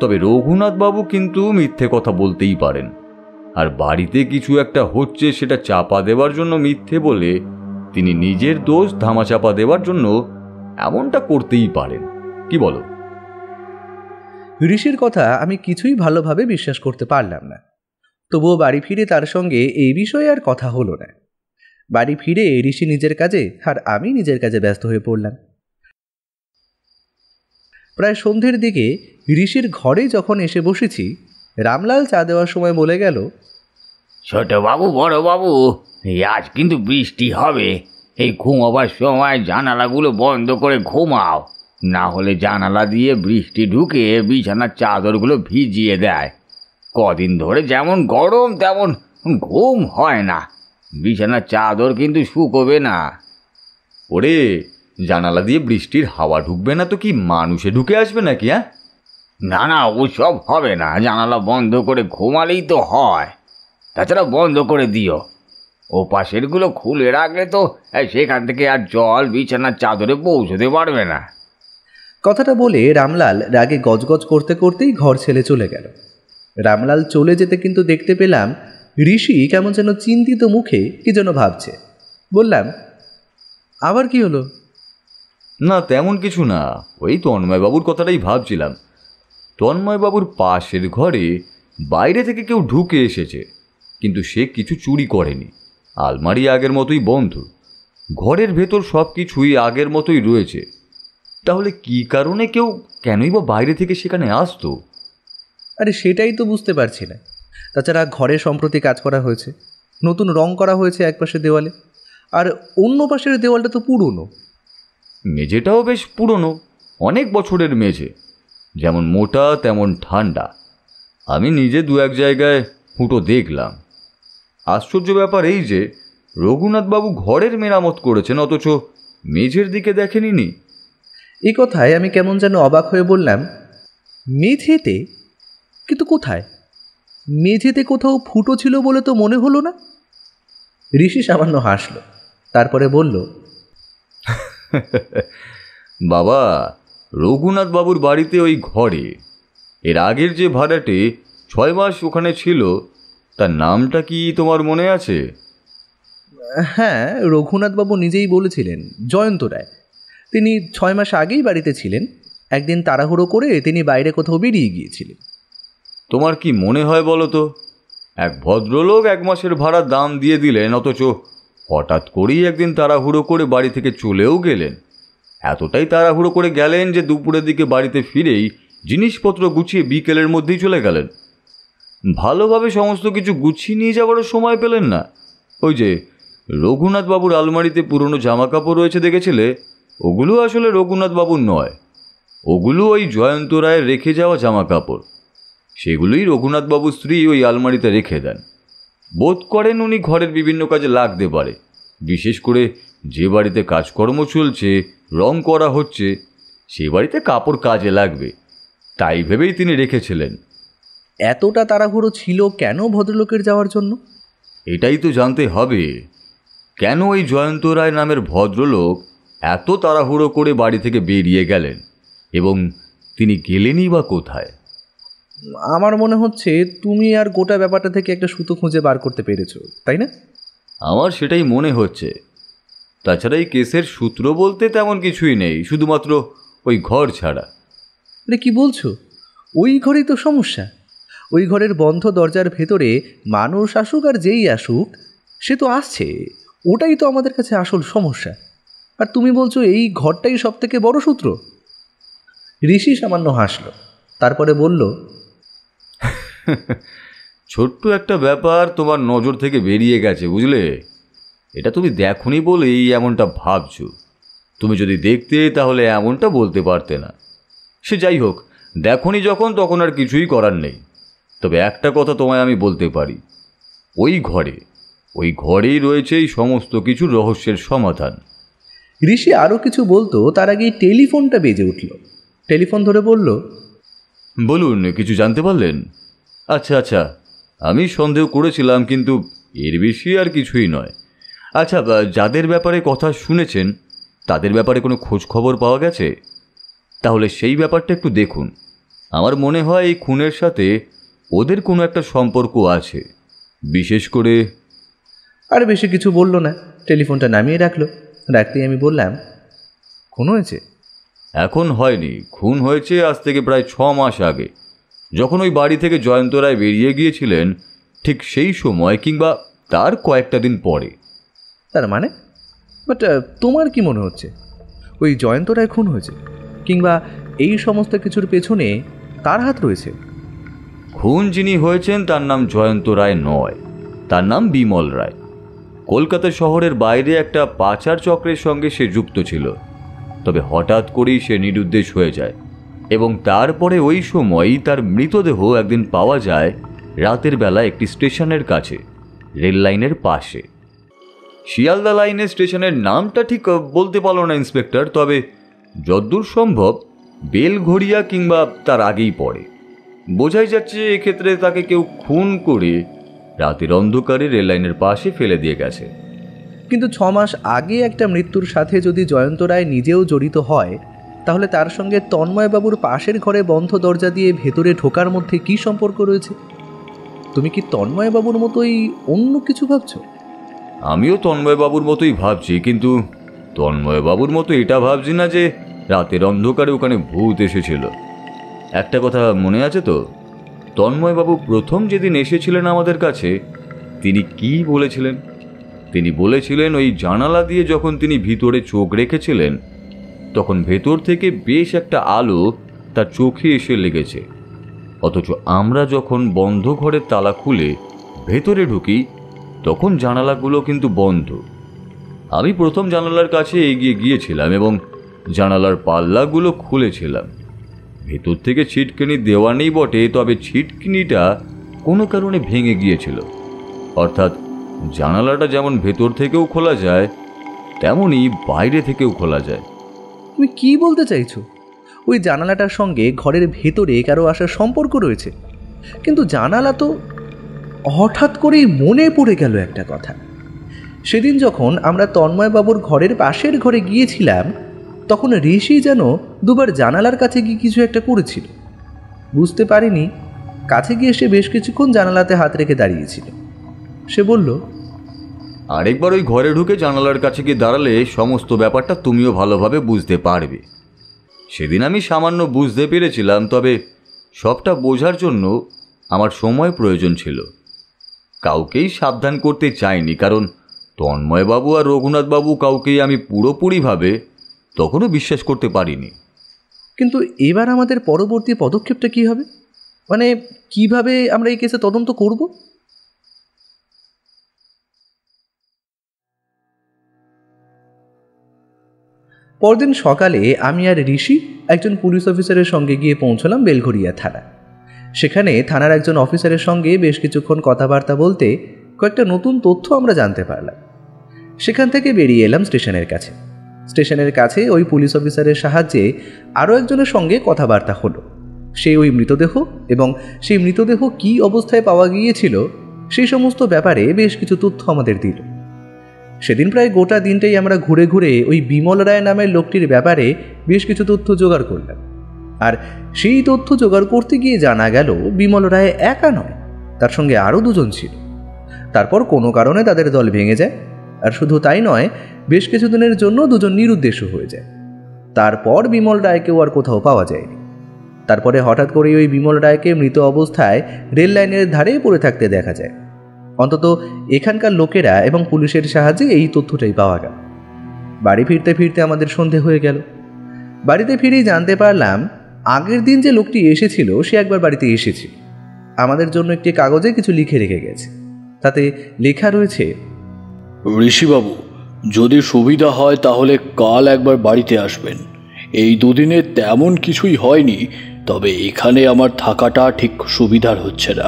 তবে রঘুনাথবাবু কিন্তু মিথ্যে কথা বলতেই পারেন আর বাড়িতে কিছু একটা হচ্ছে সেটা চাপা দেওয়ার জন্য মিথ্যে বলে তিনি নিজের দোষ ধামাচাপা দেওয়ার জন্য এমনটা করতেই পারেন কি বলো ঋষির কথা আমি কিছুই ভালোভাবে বিশ্বাস করতে পারলাম না তবুও বাড়ি ফিরে তার সঙ্গে এই বিষয়ে আর কথা হলো না বাড়ি ফিরে ঋষি নিজের কাজে আর আমি নিজের কাজে ব্যস্ত হয়ে পড়লাম প্রায় সন্ধ্যের দিকে ঋষির ঘরে যখন এসে বসেছি রামলাল চা দেওয়ার সময় বলে গেল ছোটবাবু বাবু আজ কিন্তু বৃষ্টি হবে এই ঘুমাবার সময় জানালাগুলো বন্ধ করে ঘুমাও না হলে জানালা দিয়ে বৃষ্টি ঢুকে বিছানার চাদরগুলো ভিজিয়ে দেয় কদিন ধরে যেমন গরম তেমন ঘুম হয় না বিছানার চাদর কিন্তু শুকোবে না ওরে জানালা দিয়ে বৃষ্টির হাওয়া ঢুকবে না তো কি মানুষে ঢুকে আসবে নাকি হ্যাঁ না না ওসব হবে না জানালা বন্ধ করে ঘুমালেই তো হয় তাছাড়া বন্ধ করে দিও ও পাশেরগুলো খুলে রাখলে তো সেখান থেকে আর জল বিছানার চাদরে পৌঁছতে পারবে না কথাটা বলে রামলাল রাগে গজগজ করতে করতেই ঘর ছেলে চলে গেল রামলাল চলে যেতে কিন্তু দেখতে পেলাম ঋষি কেমন যেন চিন্তিত মুখে কি যেন ভাবছে বললাম আবার কি হলো না তেমন কিছু না ওই তন্ময়বাবুর কথাটাই ভাবছিলাম তন্ময়বাবুর পাশের ঘরে বাইরে থেকে কেউ ঢুকে এসেছে কিন্তু সে কিছু চুরি করেনি আলমারি আগের মতোই বন্ধ ঘরের ভেতর সব কিছুই আগের মতোই রয়েছে তাহলে কি কারণে কেউ কেনই বা বাইরে থেকে সেখানে আসতো আরে সেটাই তো বুঝতে পারছি না তাছাড়া ঘরে সম্প্রতি কাজ করা হয়েছে নতুন রং করা হয়েছে একপাশে দেওয়ালে আর অন্য পাশের দেওয়ালটা তো পুরনো মেঝেটাও বেশ পুরনো অনেক বছরের মেঝে যেমন মোটা তেমন ঠান্ডা আমি নিজে দু এক জায়গায় ফুটো দেখলাম আশ্চর্য ব্যাপার এই যে রঘুনাথবাবু ঘরের মেরামত করেছেন অথচ মেঝের দিকে দেখেনি এ কথায় আমি কেমন যেন অবাক হয়ে বললাম মেঝেতে কিন্তু কোথায় মেঝেতে কোথাও ফুটো ছিল বলে তো মনে হলো না ঋষি সামান্য হাসল তারপরে বলল <laughs> বাবা রঘুনাথ বাবুর বাড়িতে ওই ঘরে এর আগের যে ভাড়াটে ছয় মাস ওখানে ছিল তার নামটা কি তোমার মনে আছে হ্যাঁ রঘুনাথবাবু নিজেই বলেছিলেন জয়ন্ত রায় তিনি ছয় মাস আগেই বাড়িতে ছিলেন একদিন তাড়াহুড়ো করে তিনি বাইরে কোথাও বেরিয়ে গিয়েছিলেন তোমার কি মনে হয় বলো তো এক ভদ্রলোক এক মাসের ভাড়া দাম দিয়ে দিলেন অথচ হঠাৎ করেই একদিন তাড়াহুড়ো করে বাড়ি থেকে চলেও গেলেন এতটাই তাড়াহুড়ো করে গেলেন যে দুপুরের দিকে বাড়িতে ফিরেই জিনিসপত্র গুছিয়ে বিকেলের মধ্যেই চলে গেলেন ভালোভাবে সমস্ত কিছু গুছিয়ে নিয়ে যাবারও সময় পেলেন না ওই যে রঘুনাথবাবুর আলমারিতে পুরনো জামাকাপড় রয়েছে দেখেছিলে ওগুলো আসলে রঘুনাথবাবুর নয় ওগুলো ওই জয়ন্ত রায়ের রেখে যাওয়া জামাকাপড় সেগুলোই রঘুনাথবাবু স্ত্রী ওই আলমারিতে রেখে দেন বোধ করেন উনি ঘরের বিভিন্ন কাজে লাগতে পারে বিশেষ করে যে বাড়িতে কাজকর্ম চলছে রং করা হচ্ছে সে বাড়িতে কাপড় কাজে লাগবে তাই ভেবেই তিনি রেখেছিলেন এতটা তাড়াহুড়ো ছিল কেন ভদ্রলোকের যাওয়ার জন্য এটাই তো জানতে হবে কেন ওই জয়ন্ত রায় নামের ভদ্রলোক এত তাড়াহুড়ো করে বাড়ি থেকে বেরিয়ে গেলেন এবং তিনি গেলেনই বা কোথায় আমার মনে হচ্ছে তুমি আর গোটা ব্যাপারটা থেকে একটা সুতো খুঁজে বার করতে পেরেছো তাই না আমার সেটাই মনে হচ্ছে তাছাড়া এই কেসের সূত্র বলতে তেমন কিছুই নেই শুধুমাত্র ওই ঘর ছাড়া আরে কি বলছো ওই ঘরেই তো সমস্যা ওই ঘরের বন্ধ দরজার ভেতরে মানুষ আসুক আর যেই আসুক সে তো আসছে ওটাই তো আমাদের কাছে আসল সমস্যা আর তুমি বলছো এই ঘরটাই সব থেকে বড় সূত্র ঋষি সামান্য হাসল তারপরে বলল <laughs> ছোট্ট একটা ব্যাপার তোমার নজর থেকে বেরিয়ে গেছে বুঝলে এটা তুমি দেখনি বলেই এমনটা ভাবছো তুমি যদি দেখতে তাহলে এমনটা বলতে পারতে না সে যাই হোক দেখনি যখন তখন আর কিছুই করার নেই তবে একটা কথা তোমায় আমি বলতে পারি ওই ঘরে ওই ঘরেই রয়েছে এই সমস্ত কিছু রহস্যের সমাধান ঋষি আরও কিছু বলতো তার আগেই টেলিফোনটা বেজে উঠল টেলিফোন ধরে বলল বলুন কিছু জানতে পারলেন আচ্ছা আচ্ছা আমি সন্দেহ করেছিলাম কিন্তু এর বেশি আর কিছুই নয় আচ্ছা যাদের ব্যাপারে কথা শুনেছেন তাদের ব্যাপারে কোনো খোঁজ খবর পাওয়া গেছে তাহলে সেই ব্যাপারটা একটু দেখুন আমার মনে হয় এই খুনের সাথে ওদের কোনো একটা সম্পর্ক আছে বিশেষ করে আর বেশি কিছু বলল না টেলিফোনটা নামিয়ে রাখলো রাখতেই আমি বললাম খুন হয়েছে এখন হয়নি খুন হয়েছে আজ থেকে প্রায় ছ মাস আগে যখন ওই বাড়ি থেকে জয়ন্ত রায় বেরিয়ে গিয়েছিলেন ঠিক সেই সময় কিংবা তার কয়েকটা দিন পরে তার মানে বাট তোমার কি মনে হচ্ছে ওই জয়ন্ত রায় খুন হয়েছে কিংবা এই সমস্ত কিছুর পেছনে তার হাত রয়েছে খুন যিনি হয়েছেন তার নাম জয়ন্ত রায় নয় তার নাম বিমল রায় কলকাতা শহরের বাইরে একটা পাচার চক্রের সঙ্গে সে যুক্ত ছিল তবে হঠাৎ করেই সে নিরুদ্দেশ হয়ে যায় এবং তারপরে ওই সময়ই তার মৃতদেহ একদিন পাওয়া যায় রাতের বেলা একটি স্টেশনের কাছে রেল লাইনের পাশে শিয়ালদা লাইনের স্টেশনের নামটা ঠিক বলতে পারলো না ইন্সপেক্টর তবে যদ্দূর সম্ভব বেলঘড়িয়া কিংবা তার আগেই পড়ে বোঝাই যাচ্ছে এক্ষেত্রে তাকে কেউ খুন করে রাতের অন্ধকারে রেললাইনের পাশে ফেলে দিয়ে গেছে কিন্তু ছ মাস আগে একটা মৃত্যুর সাথে যদি জয়ন্ত রায় নিজেও জড়িত হয় তাহলে তার সঙ্গে তন্ময়বাবুর পাশের ঘরে বন্ধ দরজা দিয়ে ভেতরে ঢোকার মধ্যে কি সম্পর্ক রয়েছে তুমি কি তন্ময়বাবুর মতোই অন্য কিছু ভাবছ আমিও তন্ময়বাবুর মতোই ভাবছি কিন্তু তন্ময়বাবুর মতো এটা ভাবছি না যে রাতের অন্ধকারে ওখানে ভূত এসেছিল একটা কথা মনে আছে তো তন্ময়বাবু প্রথম যেদিন এসেছিলেন আমাদের কাছে তিনি কি বলেছিলেন তিনি বলেছিলেন ওই জানালা দিয়ে যখন তিনি ভিতরে চোখ রেখেছিলেন তখন ভেতর থেকে বেশ একটা আলো তার চোখে এসে লেগেছে অথচ আমরা যখন বন্ধ ঘরের তালা খুলে ভেতরে ঢুকি তখন জানালাগুলো কিন্তু বন্ধ আমি প্রথম জানালার কাছে এগিয়ে গিয়েছিলাম এবং জানালার পাল্লাগুলো খুলেছিলাম ভেতর থেকে ছিটকিনি দেওয়া নেই বটে তবে ছিটকিনিটা কোনো কারণে ভেঙে গিয়েছিল অর্থাৎ জানালাটা যেমন ভেতর থেকেও খোলা যায় তেমনই বাইরে থেকেও খোলা যায় তুমি কি বলতে চাইছো ওই জানালাটার সঙ্গে ঘরের ভেতরে কারো আসার সম্পর্ক রয়েছে কিন্তু জানালা তো হঠাৎ করেই মনে পড়ে গেল একটা কথা সেদিন যখন আমরা তন্ময়বাবুর ঘরের পাশের ঘরে গিয়েছিলাম তখন ঋষি যেন দুবার জানালার কাছে গিয়ে কিছু একটা করেছিল বুঝতে পারিনি কাছে গিয়ে সে বেশ কিছুক্ষণ জানালাতে হাত রেখে দাঁড়িয়েছিল সে বলল আরেকবার ওই ঘরে ঢুকে জানালার কাছে গিয়ে দাঁড়ালে সমস্ত ব্যাপারটা তুমিও ভালোভাবে বুঝতে পারবে সেদিন আমি সামান্য বুঝতে পেরেছিলাম তবে সবটা বোঝার জন্য আমার সময় প্রয়োজন ছিল কাউকেই সাবধান করতে চাইনি কারণ তন্ময়বাবু আর রঘুনাথবাবু কাউকেই আমি পুরোপুরিভাবে তখনও বিশ্বাস করতে পারিনি কিন্তু এবার আমাদের পরবর্তী পদক্ষেপটা কি হবে মানে কিভাবে আমরা এই কেসে তদন্ত করবো পরদিন সকালে আমি আর ঋষি একজন পুলিশ অফিসারের সঙ্গে গিয়ে পৌঁছলাম বেলঘরিয়া থানা সেখানে থানার একজন অফিসারের সঙ্গে বেশ কিছুক্ষণ কথাবার্তা বলতে কয়েকটা নতুন তথ্য আমরা জানতে পারলাম সেখান থেকে বেরিয়ে এলাম স্টেশনের কাছে স্টেশনের কাছে ওই পুলিশ অফিসারের সাহায্যে আরও একজনের সঙ্গে কথাবার্তা হলো সে ওই মৃতদেহ এবং সেই মৃতদেহ কি অবস্থায় পাওয়া গিয়েছিল সেই সমস্ত ব্যাপারে বেশ কিছু তথ্য আমাদের দিল সেদিন প্রায় গোটা দিনটাই আমরা ঘুরে ঘুরে ওই বিমল রায় নামের লোকটির ব্যাপারে বেশ কিছু তথ্য জোগাড় করলাম আর সেই তথ্য জোগাড় করতে গিয়ে জানা গেল বিমল রায় একা নয় তার সঙ্গে আরও দুজন ছিল তারপর কোনো কারণে তাদের দল ভেঙে যায় আর শুধু তাই নয় বেশ কিছুদিনের জন্য দুজন নিরুদ্দেশ্য হয়ে যায় তারপর বিমল রায়কেও আর কোথাও পাওয়া যায়নি তারপরে হঠাৎ করে ওই বিমল রায়কে মৃত অবস্থায় রেল লাইনের ধারেই পড়ে থাকতে দেখা যায় অন্তত এখানকার লোকেরা এবং পুলিশের সাহায্যে এই তথ্যটাই পাওয়া গেল বাড়ি ফিরতে ফিরতে আমাদের সন্ধে হয়ে গেল বাড়িতে ফিরেই জানতে পারলাম আগের দিন যে লোকটি এসেছিল সে একবার বাড়িতে এসেছে আমাদের জন্য একটি কাগজে কিছু লিখে রেখে গেছে তাতে লেখা রয়েছে ঋষিবাবু যদি সুবিধা হয় তাহলে কাল একবার বাড়িতে আসবেন এই দুদিনে তেমন কিছুই হয়নি তবে এখানে আমার থাকাটা ঠিক সুবিধার হচ্ছে না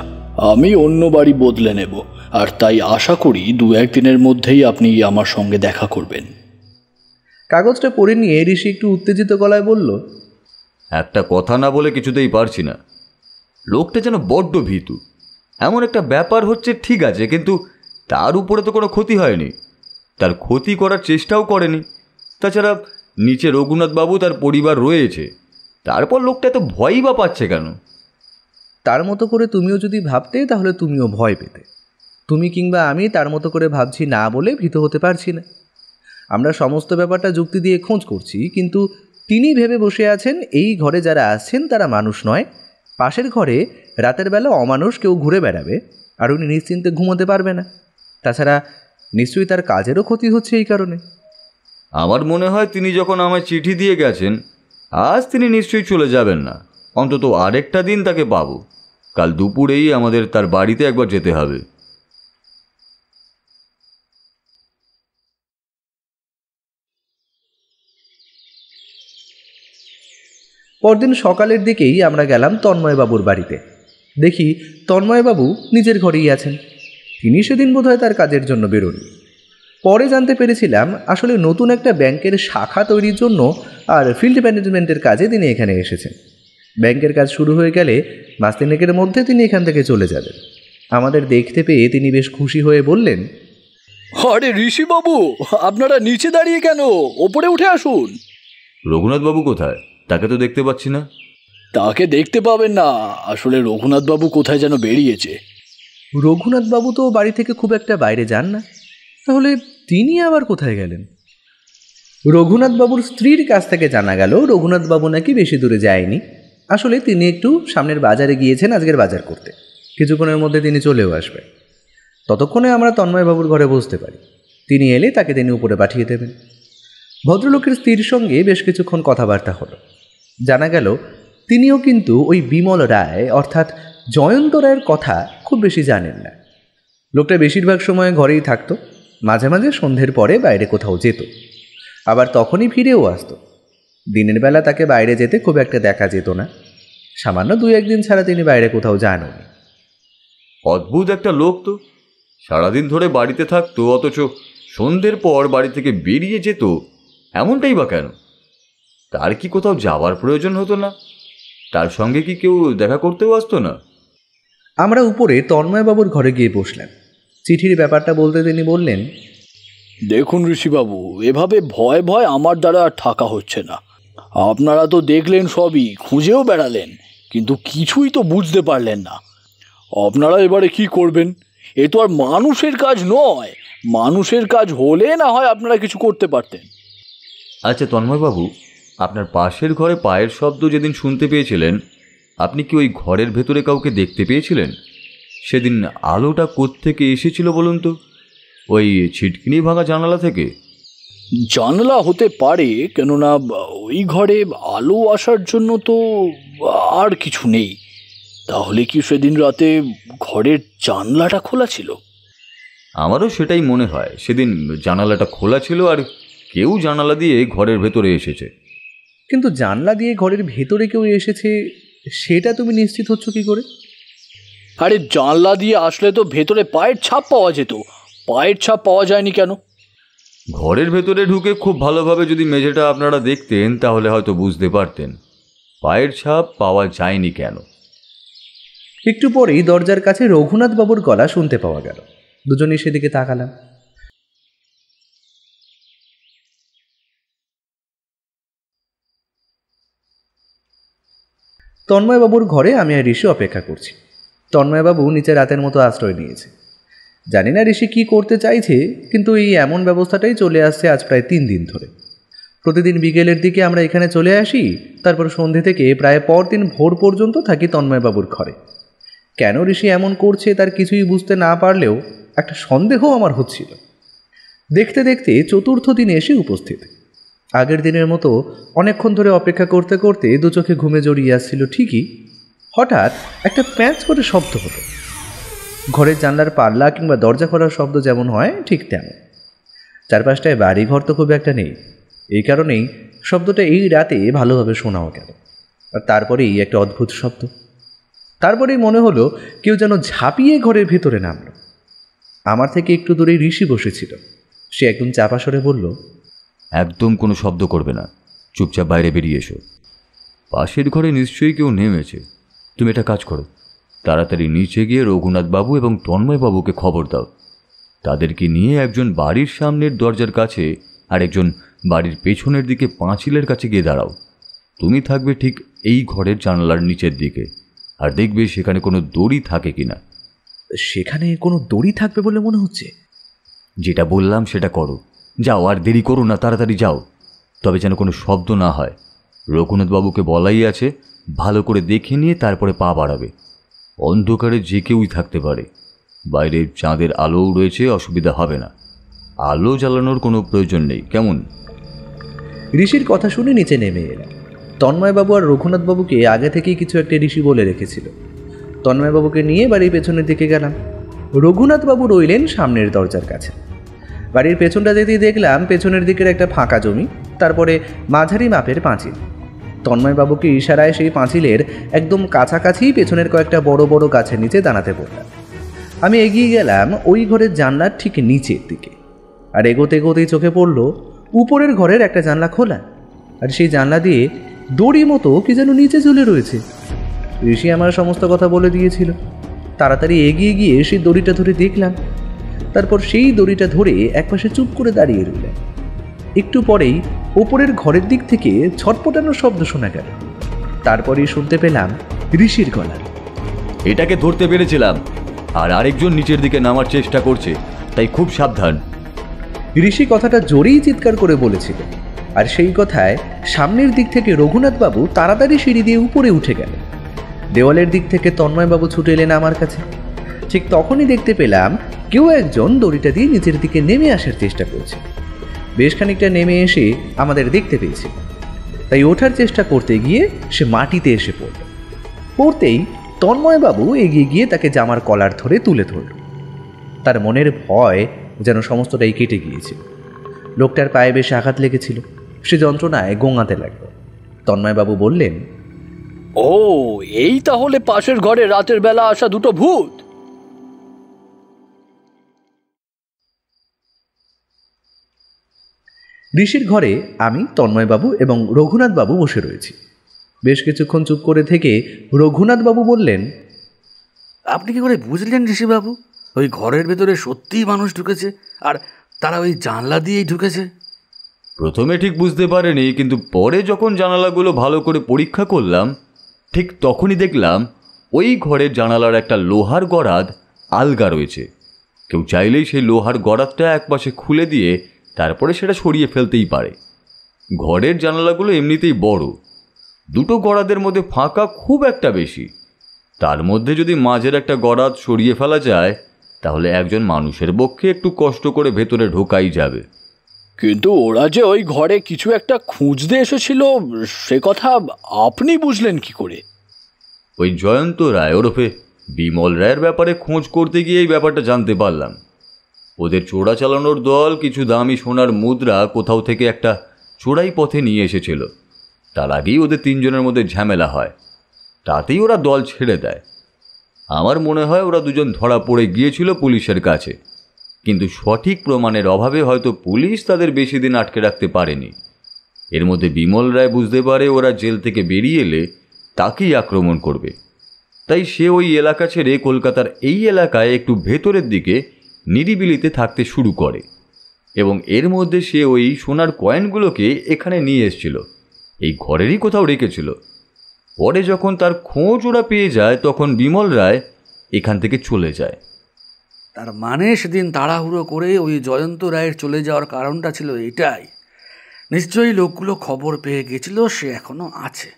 আমি অন্য বাড়ি বদলে নেব আর তাই আশা করি দু একদিনের মধ্যেই আপনি আমার সঙ্গে দেখা করবেন কাগজটা পড়ে নিয়ে ঋষি একটু উত্তেজিত গলায় বলল একটা কথা না বলে কিছুতেই পারছি না লোকটা যেন বড্ড ভীতু এমন একটা ব্যাপার হচ্ছে ঠিক আছে কিন্তু তার উপরে তো কোনো ক্ষতি হয়নি তার ক্ষতি করার চেষ্টাও করেনি তাছাড়া নিচে রঘুনাথবাবু তার পরিবার রয়েছে তারপর লোকটা এত ভয়ই বা পাচ্ছে কেন তার মতো করে তুমিও যদি ভাবতে তাহলে তুমিও ভয় পেতে তুমি কিংবা আমি তার মতো করে ভাবছি না বলে ভীত হতে পারছি না আমরা সমস্ত ব্যাপারটা যুক্তি দিয়ে খোঁজ করছি কিন্তু তিনি ভেবে বসে আছেন এই ঘরে যারা আসছেন তারা মানুষ নয় পাশের ঘরে রাতের বেলা অমানুষ কেউ ঘুরে বেড়াবে আর উনি নিশ্চিন্তে ঘুমোতে পারবে না তাছাড়া নিশ্চয়ই তার কাজেরও ক্ষতি হচ্ছে এই কারণে আমার মনে হয় তিনি যখন আমায় চিঠি দিয়ে গেছেন আজ তিনি নিশ্চয়ই চলে যাবেন না অন্তত আরেকটা দিন তাকে পাব কাল দুপুরেই আমাদের তার বাড়িতে একবার যেতে হবে পরদিন সকালের দিকেই আমরা গেলাম তন্ময়বাবুর বাড়িতে দেখি তন্ময়বাবু নিজের ঘরেই আছেন তিনি সেদিন বোধহয় তার কাজের জন্য বেরোন পরে জানতে পেরেছিলাম আসলে নতুন একটা ব্যাংকের শাখা তৈরির জন্য আর ফিল্ড ম্যানেজমেন্টের কাজে তিনি এখানে এসেছেন ব্যাংকের কাজ শুরু হয়ে গেলে মাস্তিনেকের মধ্যে তিনি এখান থেকে চলে যাবেন আমাদের দেখতে পেয়ে তিনি বেশ খুশি হয়ে বললেন আরে ঋষিবাবু আপনারা নিচে দাঁড়িয়ে কেন ওপরে উঠে আসুন রঘুনাথবাবু কোথায় তাকে তো দেখতে পাচ্ছি না তাকে দেখতে পাবেন না আসলে রঘুনাথবাবু কোথায় যেন বেরিয়েছে রঘুনাথবাবু তো বাড়ি থেকে খুব একটা বাইরে যান না তাহলে তিনি আবার কোথায় গেলেন রঘুনাথবাবুর স্ত্রীর কাছ থেকে জানা গেল রঘুনাথবাবু নাকি বেশি দূরে যায়নি আসলে তিনি একটু সামনের বাজারে গিয়েছেন আজকের বাজার করতে কিছুক্ষণের মধ্যে তিনি চলেও আসবেন ততক্ষণে আমরা তন্ময়বাবুর ঘরে বসতে পারি তিনি এলে তাকে তিনি উপরে পাঠিয়ে দেবেন ভদ্রলোকের স্ত্রীর সঙ্গে বেশ কিছুক্ষণ কথাবার্তা হলো জানা গেল তিনিও কিন্তু ওই বিমল রায় অর্থাৎ জয়ন্ত রায়ের কথা খুব বেশি জানেন না লোকটা বেশিরভাগ সময় ঘরেই থাকতো মাঝে মাঝে সন্ধ্যের পরে বাইরে কোথাও যেত আবার তখনই ফিরেও আসতো দিনের বেলা তাকে বাইরে যেতে খুব একটা দেখা যেত না সামান্য দুই একদিন ছাড়া তিনি বাইরে কোথাও যান অদ্ভুত একটা লোক তো সারাদিন ধরে বাড়িতে থাকতো অথচ সন্ধ্যের পর বাড়ি থেকে বেরিয়ে যেত এমনটাই বা কেন তার কি কোথাও যাওয়ার প্রয়োজন হতো না তার সঙ্গে কি কেউ দেখা করতেও আসতো না আমরা উপরে তন্ময়বাবুর ঘরে গিয়ে বসলাম চিঠির ব্যাপারটা বলতে তিনি বললেন দেখুন ঋষিবাবু এভাবে ভয় ভয় আমার দ্বারা আর থাকা হচ্ছে না আপনারা তো দেখলেন সবই খুঁজেও বেড়ালেন কিন্তু কিছুই তো বুঝতে পারলেন না আপনারা এবারে কি করবেন এ তো আর মানুষের কাজ নয় মানুষের কাজ হলে না হয় আপনারা কিছু করতে পারতেন আচ্ছা তন্ময়বাবু আপনার পাশের ঘরে পায়ের শব্দ যেদিন শুনতে পেয়েছিলেন আপনি কি ওই ঘরের ভেতরে কাউকে দেখতে পেয়েছিলেন সেদিন আলোটা কোত্থেকে এসেছিল বলুন তো ওই ছিটকিনি ভাঙা জানালা থেকে জানলা হতে পারে কেননা ওই ঘরে আলো আসার জন্য তো আর কিছু নেই তাহলে কি সেদিন রাতে ঘরের জানলাটা খোলা ছিল আমারও সেটাই মনে হয় সেদিন জানালাটা খোলা ছিল আর কেউ জানালা দিয়ে ঘরের ভেতরে এসেছে কিন্তু জানলা দিয়ে ঘরের ভেতরে কেউ এসেছে সেটা তুমি নিশ্চিত হচ্ছ কি করে আরে জানলা দিয়ে আসলে তো ভেতরে পায়ের ছাপ পাওয়া যেত পায়ের ছাপ পাওয়া যায়নি কেন ঘরের ভেতরে ঢুকে খুব ভালোভাবে যদি মেঝেটা আপনারা দেখতেন তাহলে হয়তো বুঝতে পারতেন পায়ের ছাপ পাওয়া যায়নি কেন একটু পরেই দরজার কাছে রঘুনাথ বাবুর গলা শুনতে পাওয়া গেল দুজনেই সেদিকে তাকালাম তন্ময়বাবুর ঘরে আমি আর ঋষি অপেক্ষা করছি তন্ময়বাবু নিচে রাতের মতো আশ্রয় নিয়েছে জানি না ঋষি কী করতে চাইছে কিন্তু এই এমন ব্যবস্থাটাই চলে আসছে আজ প্রায় তিন দিন ধরে প্রতিদিন বিকেলের দিকে আমরা এখানে চলে আসি তারপর সন্ধে থেকে প্রায় পরদিন ভোর পর্যন্ত থাকি তন্ময়বাবুর ঘরে কেন ঋষি এমন করছে তার কিছুই বুঝতে না পারলেও একটা সন্দেহ আমার হচ্ছিল দেখতে দেখতে চতুর্থ দিনে এসে উপস্থিত আগের দিনের মতো অনেকক্ষণ ধরে অপেক্ষা করতে করতে দু চোখে ঘুমে জড়িয়ে আসছিল ঠিকই হঠাৎ একটা প্যাঁচ করে শব্দ হতো ঘরের জানলার পাল্লা কিংবা দরজা খোলার শব্দ যেমন হয় ঠিক তেমন চারপাশটায় বাড়িঘর তো খুব একটা নেই এই কারণেই শব্দটা এই রাতে ভালোভাবে শোনাও গেল আর তারপরেই একটা অদ্ভুত শব্দ তারপরেই মনে হলো কেউ যেন ঝাঁপিয়ে ঘরের ভেতরে নামলো আমার থেকে একটু দূরে ঋষি বসেছিল সে একদম চাপা সরে বলল একদম কোনো শব্দ করবে না চুপচাপ বাইরে বেরিয়ে এসো পাশের ঘরে নিশ্চয়ই কেউ নেমেছে তুমি এটা কাজ করো তাড়াতাড়ি নিচে গিয়ে রঘুনাথবাবু এবং তন্ময়বাবুকে খবর দাও তাদেরকে নিয়ে একজন বাড়ির সামনের দরজার কাছে আর একজন বাড়ির পেছনের দিকে পাঁচিলের কাছে গিয়ে দাঁড়াও তুমি থাকবে ঠিক এই ঘরের জানালার নিচের দিকে আর দেখবে সেখানে কোনো দড়ি থাকে কি না সেখানে কোনো দড়ি থাকবে বলে মনে হচ্ছে যেটা বললাম সেটা করো যাও আর দেরি করো না তাড়াতাড়ি যাও তবে যেন কোনো শব্দ না হয় রঘুনাথবাবুকে বলাই আছে ভালো করে দেখে নিয়ে তারপরে পা বাড়াবে অন্ধকারে যে কেউই থাকতে পারে বাইরে চাঁদের আলোও রয়েছে অসুবিধা হবে না আলো জ্বালানোর কোনো প্রয়োজন নেই কেমন ঋষির কথা শুনে নিচে নেমে এলাম তন্ময়বাবু আর রঘুনাথবাবুকে আগে থেকেই কিছু একটা ঋষি বলে রেখেছিল তন্ময়বাবুকে নিয়ে বাড়ির পেছনের দিকে গেলাম রঘুনাথবাবু রইলেন সামনের দরজার কাছে বাড়ির পেছনটা যেতেই দেখলাম পেছনের দিকের একটা ফাঁকা জমি তারপরে মাঝারি মাপের পাঁচিল তন্ময়বাবুকে ইশারায় সেই পাঁচিলের একদম কাছাকাছি পেছনের কয়েকটা বড় বড় গাছের নিচে দাঁড়াতে পড়লাম আমি এগিয়ে গেলাম ওই ঘরের জানলার ঠিক নিচের দিকে আর এগোতে এগোতেই চোখে পড়ল উপরের ঘরের একটা জানলা খোলা আর সেই জানলা দিয়ে দড়ি মতো কি যেন নিচে ঝুলে রয়েছে ঋষি আমার সমস্ত কথা বলে দিয়েছিল তাড়াতাড়ি এগিয়ে গিয়ে সেই দড়িটা ধরে দেখলাম তারপর সেই দড়িটা ধরে একপাশে চুপ করে দাঁড়িয়ে রইলাম একটু পরেই ওপরের ঘরের দিক থেকে ছটপটানোর শব্দ শোনা গেল তারপরেই শুনতে পেলাম ঋষির গলা এটাকে ধরতে পেরেছিলাম আর আরেকজন নিচের দিকে নামার চেষ্টা করছে তাই খুব সাবধান ঋষি কথাটা জোরেই চিৎকার করে বলেছিল আর সেই কথায় সামনের দিক থেকে রঘুনাথবাবু তাড়াতাড়ি সিঁড়ি দিয়ে উপরে উঠে গেলেন দেওয়ালের দিক থেকে তন্ময়বাবু ছুটে এলেন আমার কাছে ঠিক তখনই দেখতে পেলাম কেউ একজন দড়িটা দিয়ে নিচের দিকে নেমে আসার চেষ্টা করছে বেশ খানিকটা নেমে এসে আমাদের দেখতে পেয়েছে তাই ওঠার চেষ্টা করতে গিয়ে সে মাটিতে এসে পড়ল পড়তেই তন্ময়বাবু এগিয়ে গিয়ে তাকে জামার কলার ধরে তুলে ধরল তার মনের ভয় যেন সমস্তটাই কেটে গিয়েছিল লোকটার পায়ে বেশ আঘাত লেগেছিল সে যন্ত্রণায় গোঙাতে লাগল তন্ময়বাবু বললেন ও এই তাহলে পাশের ঘরে রাতের বেলা আসা দুটো ভূত ঋষির ঘরে আমি তন্ময়বাবু এবং রঘুনাথবাবু বসে রয়েছি বেশ কিছুক্ষণ চুপ করে থেকে রঘুনাথবাবু বললেন আপনি কি করে বুঝলেন ঋষিবাবু ওই ঘরের ভেতরে সত্যিই মানুষ ঢুকেছে আর তারা ওই জানলা দিয়েই ঢুকেছে প্রথমে ঠিক বুঝতে পারেনি কিন্তু পরে যখন জানালাগুলো ভালো করে পরীক্ষা করলাম ঠিক তখনই দেখলাম ওই ঘরের জানালার একটা লোহার গড়াদ আলগা রয়েছে কেউ চাইলেই সেই লোহার গড়াদটা একপাশে খুলে দিয়ে তারপরে সেটা সরিয়ে ফেলতেই পারে ঘরের জানালাগুলো এমনিতেই বড় দুটো গড়াদের মধ্যে ফাঁকা খুব একটা বেশি তার মধ্যে যদি মাঝের একটা গড়াদ সরিয়ে ফেলা যায় তাহলে একজন মানুষের পক্ষে একটু কষ্ট করে ভেতরে ঢোকাই যাবে কিন্তু ওরা যে ওই ঘরে কিছু একটা খুঁজতে এসেছিল সে কথা আপনি বুঝলেন কি করে ওই জয়ন্ত রায় ওরফে বিমল রায়ের ব্যাপারে খোঁজ করতে গিয়ে এই ব্যাপারটা জানতে পারলাম ওদের চোরা চালানোর দল কিছু দামি সোনার মুদ্রা কোথাও থেকে একটা চোরাই পথে নিয়ে এসেছিল তার আগেই ওদের তিনজনের মধ্যে ঝামেলা হয় তাতেই ওরা দল ছেড়ে দেয় আমার মনে হয় ওরা দুজন ধরা পড়ে গিয়েছিল পুলিশের কাছে কিন্তু সঠিক প্রমাণের অভাবে হয়তো পুলিশ তাদের বেশি দিন আটকে রাখতে পারেনি এর মধ্যে বিমল রায় বুঝতে পারে ওরা জেল থেকে বেরিয়ে এলে তাকেই আক্রমণ করবে তাই সে ওই এলাকা ছেড়ে কলকাতার এই এলাকায় একটু ভেতরের দিকে নিরিবিলিতে থাকতে শুরু করে এবং এর মধ্যে সে ওই সোনার কয়েনগুলোকে এখানে নিয়ে এসছিল এই ঘরেরই কোথাও রেখেছিল পরে যখন তার খোঁজ ওরা পেয়ে যায় তখন বিমল রায় এখান থেকে চলে যায় তার মানে সেদিন তাড়াহুড়ো করে ওই জয়ন্ত রায়ের চলে যাওয়ার কারণটা ছিল এটাই নিশ্চয়ই লোকগুলো খবর পেয়ে গেছিল সে এখনও আছে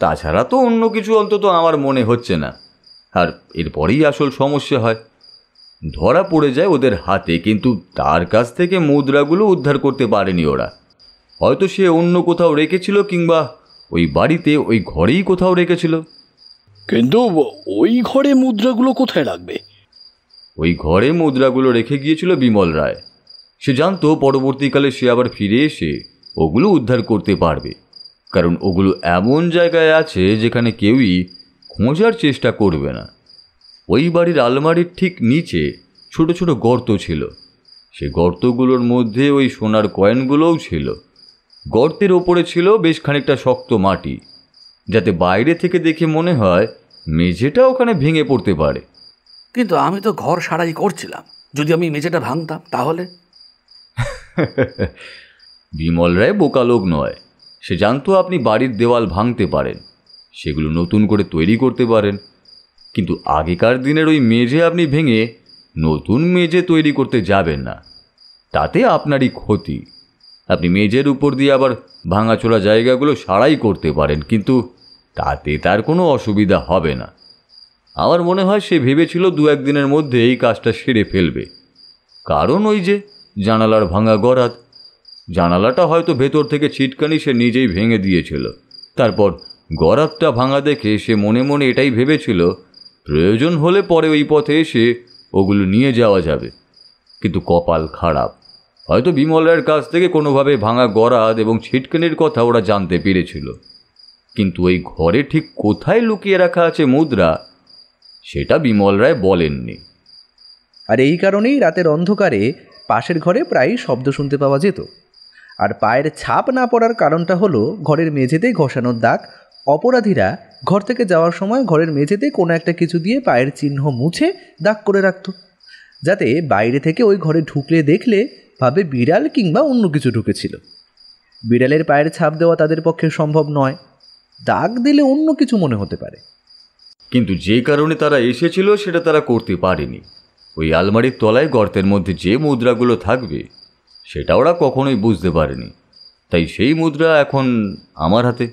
তাছাড়া তো অন্য কিছু অন্তত আমার মনে হচ্ছে না আর এরপরেই আসল সমস্যা হয় ধরা পড়ে যায় ওদের হাতে কিন্তু তার কাছ থেকে মুদ্রাগুলো উদ্ধার করতে পারেনি ওরা হয়তো সে অন্য কোথাও রেখেছিল কিংবা ওই বাড়িতে ওই ঘরেই কোথাও রেখেছিল কিন্তু ওই ঘরে মুদ্রাগুলো কোথায় রাখবে ওই ঘরে মুদ্রাগুলো রেখে গিয়েছিল বিমল রায় সে জানতো পরবর্তীকালে সে আবার ফিরে এসে ওগুলো উদ্ধার করতে পারবে কারণ ওগুলো এমন জায়গায় আছে যেখানে কেউই খোঁজার চেষ্টা করবে না ওই বাড়ির আলমারির ঠিক নিচে ছোট ছোট গর্ত ছিল সে গর্তগুলোর মধ্যে ওই সোনার কয়েনগুলোও ছিল গর্তের ওপরে ছিল বেশ খানিকটা শক্ত মাটি যাতে বাইরে থেকে দেখে মনে হয় মেঝেটা ওখানে ভেঙে পড়তে পারে কিন্তু আমি তো ঘর সারাই করছিলাম যদি আমি মেঝেটা ভাঙতাম তাহলে <laughs> বিমল রায় বোকা লোক নয় সে জানতো আপনি বাড়ির দেওয়াল ভাঙতে পারেন সেগুলো নতুন করে তৈরি করতে পারেন কিন্তু আগেকার দিনের ওই মেঝে আপনি ভেঙে নতুন মেঝে তৈরি করতে যাবেন না তাতে আপনারই ক্ষতি আপনি মেঝের উপর দিয়ে আবার ভাঙাচোরা জায়গাগুলো সারাই করতে পারেন কিন্তু তাতে তার কোনো অসুবিধা হবে না আমার মনে হয় সে ভেবেছিল দু একদিনের মধ্যে এই কাজটা সেরে ফেলবে কারণ ওই যে জানালার ভাঙা গড়াত জানালাটা হয়তো ভেতর থেকে ছিটকানি সে নিজেই ভেঙে দিয়েছিল তারপর গড়াতটা ভাঙা দেখে সে মনে মনে এটাই ভেবেছিল প্রয়োজন হলে পরে ওই পথে এসে ওগুলো নিয়ে যাওয়া যাবে কিন্তু কপাল খারাপ হয়তো বিমলের কাছ থেকে কোনোভাবে ভাঙা গরাদ এবং ছিটকেনির কথা ওরা জানতে পেরেছিল কিন্তু ওই ঘরে ঠিক কোথায় লুকিয়ে রাখা আছে মুদ্রা সেটা বিমল রায় বলেননি আর এই কারণেই রাতের অন্ধকারে পাশের ঘরে প্রায় শব্দ শুনতে পাওয়া যেত আর পায়ের ছাপ না পড়ার কারণটা হলো ঘরের মেঝেতে ঘষানোর দাগ অপরাধীরা ঘর থেকে যাওয়ার সময় ঘরের মেঝেতে কোনো একটা কিছু দিয়ে পায়ের চিহ্ন মুছে দাগ করে রাখত যাতে বাইরে থেকে ওই ঘরে ঢুকলে দেখলে ভাবে বিড়াল কিংবা অন্য কিছু ঢুকেছিল বিড়ালের পায়ের ছাপ দেওয়া তাদের পক্ষে সম্ভব নয় দাগ দিলে অন্য কিছু মনে হতে পারে কিন্তু যে কারণে তারা এসেছিল সেটা তারা করতে পারেনি ওই আলমারির তলায় গর্তের মধ্যে যে মুদ্রাগুলো থাকবে সেটা ওরা কখনোই বুঝতে পারেনি তাই সেই মুদ্রা এখন আমার হাতে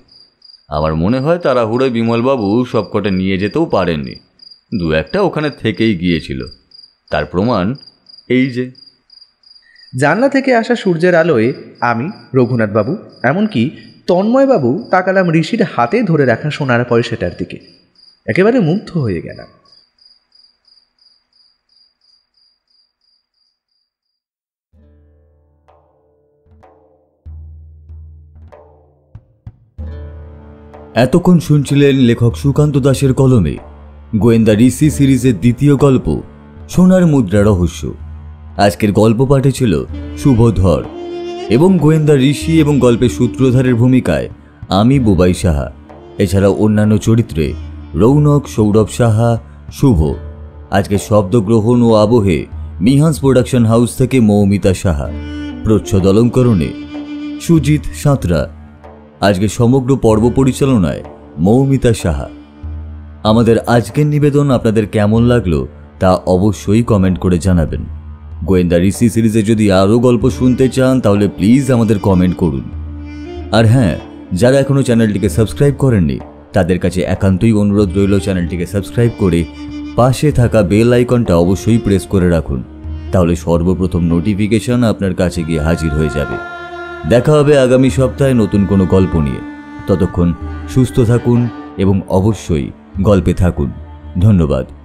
আমার মনে হয় তারা হুড়ে বিমলবাবু সবকটা নিয়ে যেতেও পারেননি দু একটা ওখানে থেকেই গিয়েছিল তার প্রমাণ এই যে জানলা থেকে আসা সূর্যের আলোয় আমি রঘুনাথবাবু এমনকি তন্ময়বাবু তাকালাম ঋষির হাতে ধরে রাখা সোনার পয়সাটার দিকে একেবারে মুগ্ধ হয়ে গেলাম এতক্ষণ শুনছিলেন লেখক সুকান্ত দাসের কলমে গোয়েন্দা ঋষি সিরিজের দ্বিতীয় গল্প সোনার মুদ্রা রহস্য আজকের গল্প পাঠে ছিল শুভধর এবং গোয়েন্দা ঋষি এবং গল্পের সূত্রধারের ভূমিকায় আমি বুবাই সাহা এছাড়া অন্যান্য চরিত্রে রৌনক সৌরভ সাহা শুভ আজকে শব্দগ্রহণ ও আবহে মিহান্স প্রোডাকশন হাউস থেকে মৌমিতা সাহা প্রচ্ছদ অলঙ্করণে সুজিত সাঁতরা আজকে সমগ্র পর্ব পরিচালনায় মৌমিতা সাহা আমাদের আজকের নিবেদন আপনাদের কেমন লাগলো তা অবশ্যই কমেন্ট করে জানাবেন গোয়েন্দা ঋষি সিরিজে যদি আরও গল্প শুনতে চান তাহলে প্লিজ আমাদের কমেন্ট করুন আর হ্যাঁ যারা এখনও চ্যানেলটিকে সাবস্ক্রাইব করেননি তাদের কাছে একান্তই অনুরোধ রইল চ্যানেলটিকে সাবস্ক্রাইব করে পাশে থাকা বেল আইকনটা অবশ্যই প্রেস করে রাখুন তাহলে সর্বপ্রথম নোটিফিকেশন আপনার কাছে গিয়ে হাজির হয়ে যাবে দেখা হবে আগামী সপ্তাহে নতুন কোনো গল্প নিয়ে ততক্ষণ সুস্থ থাকুন এবং অবশ্যই গল্পে থাকুন ধন্যবাদ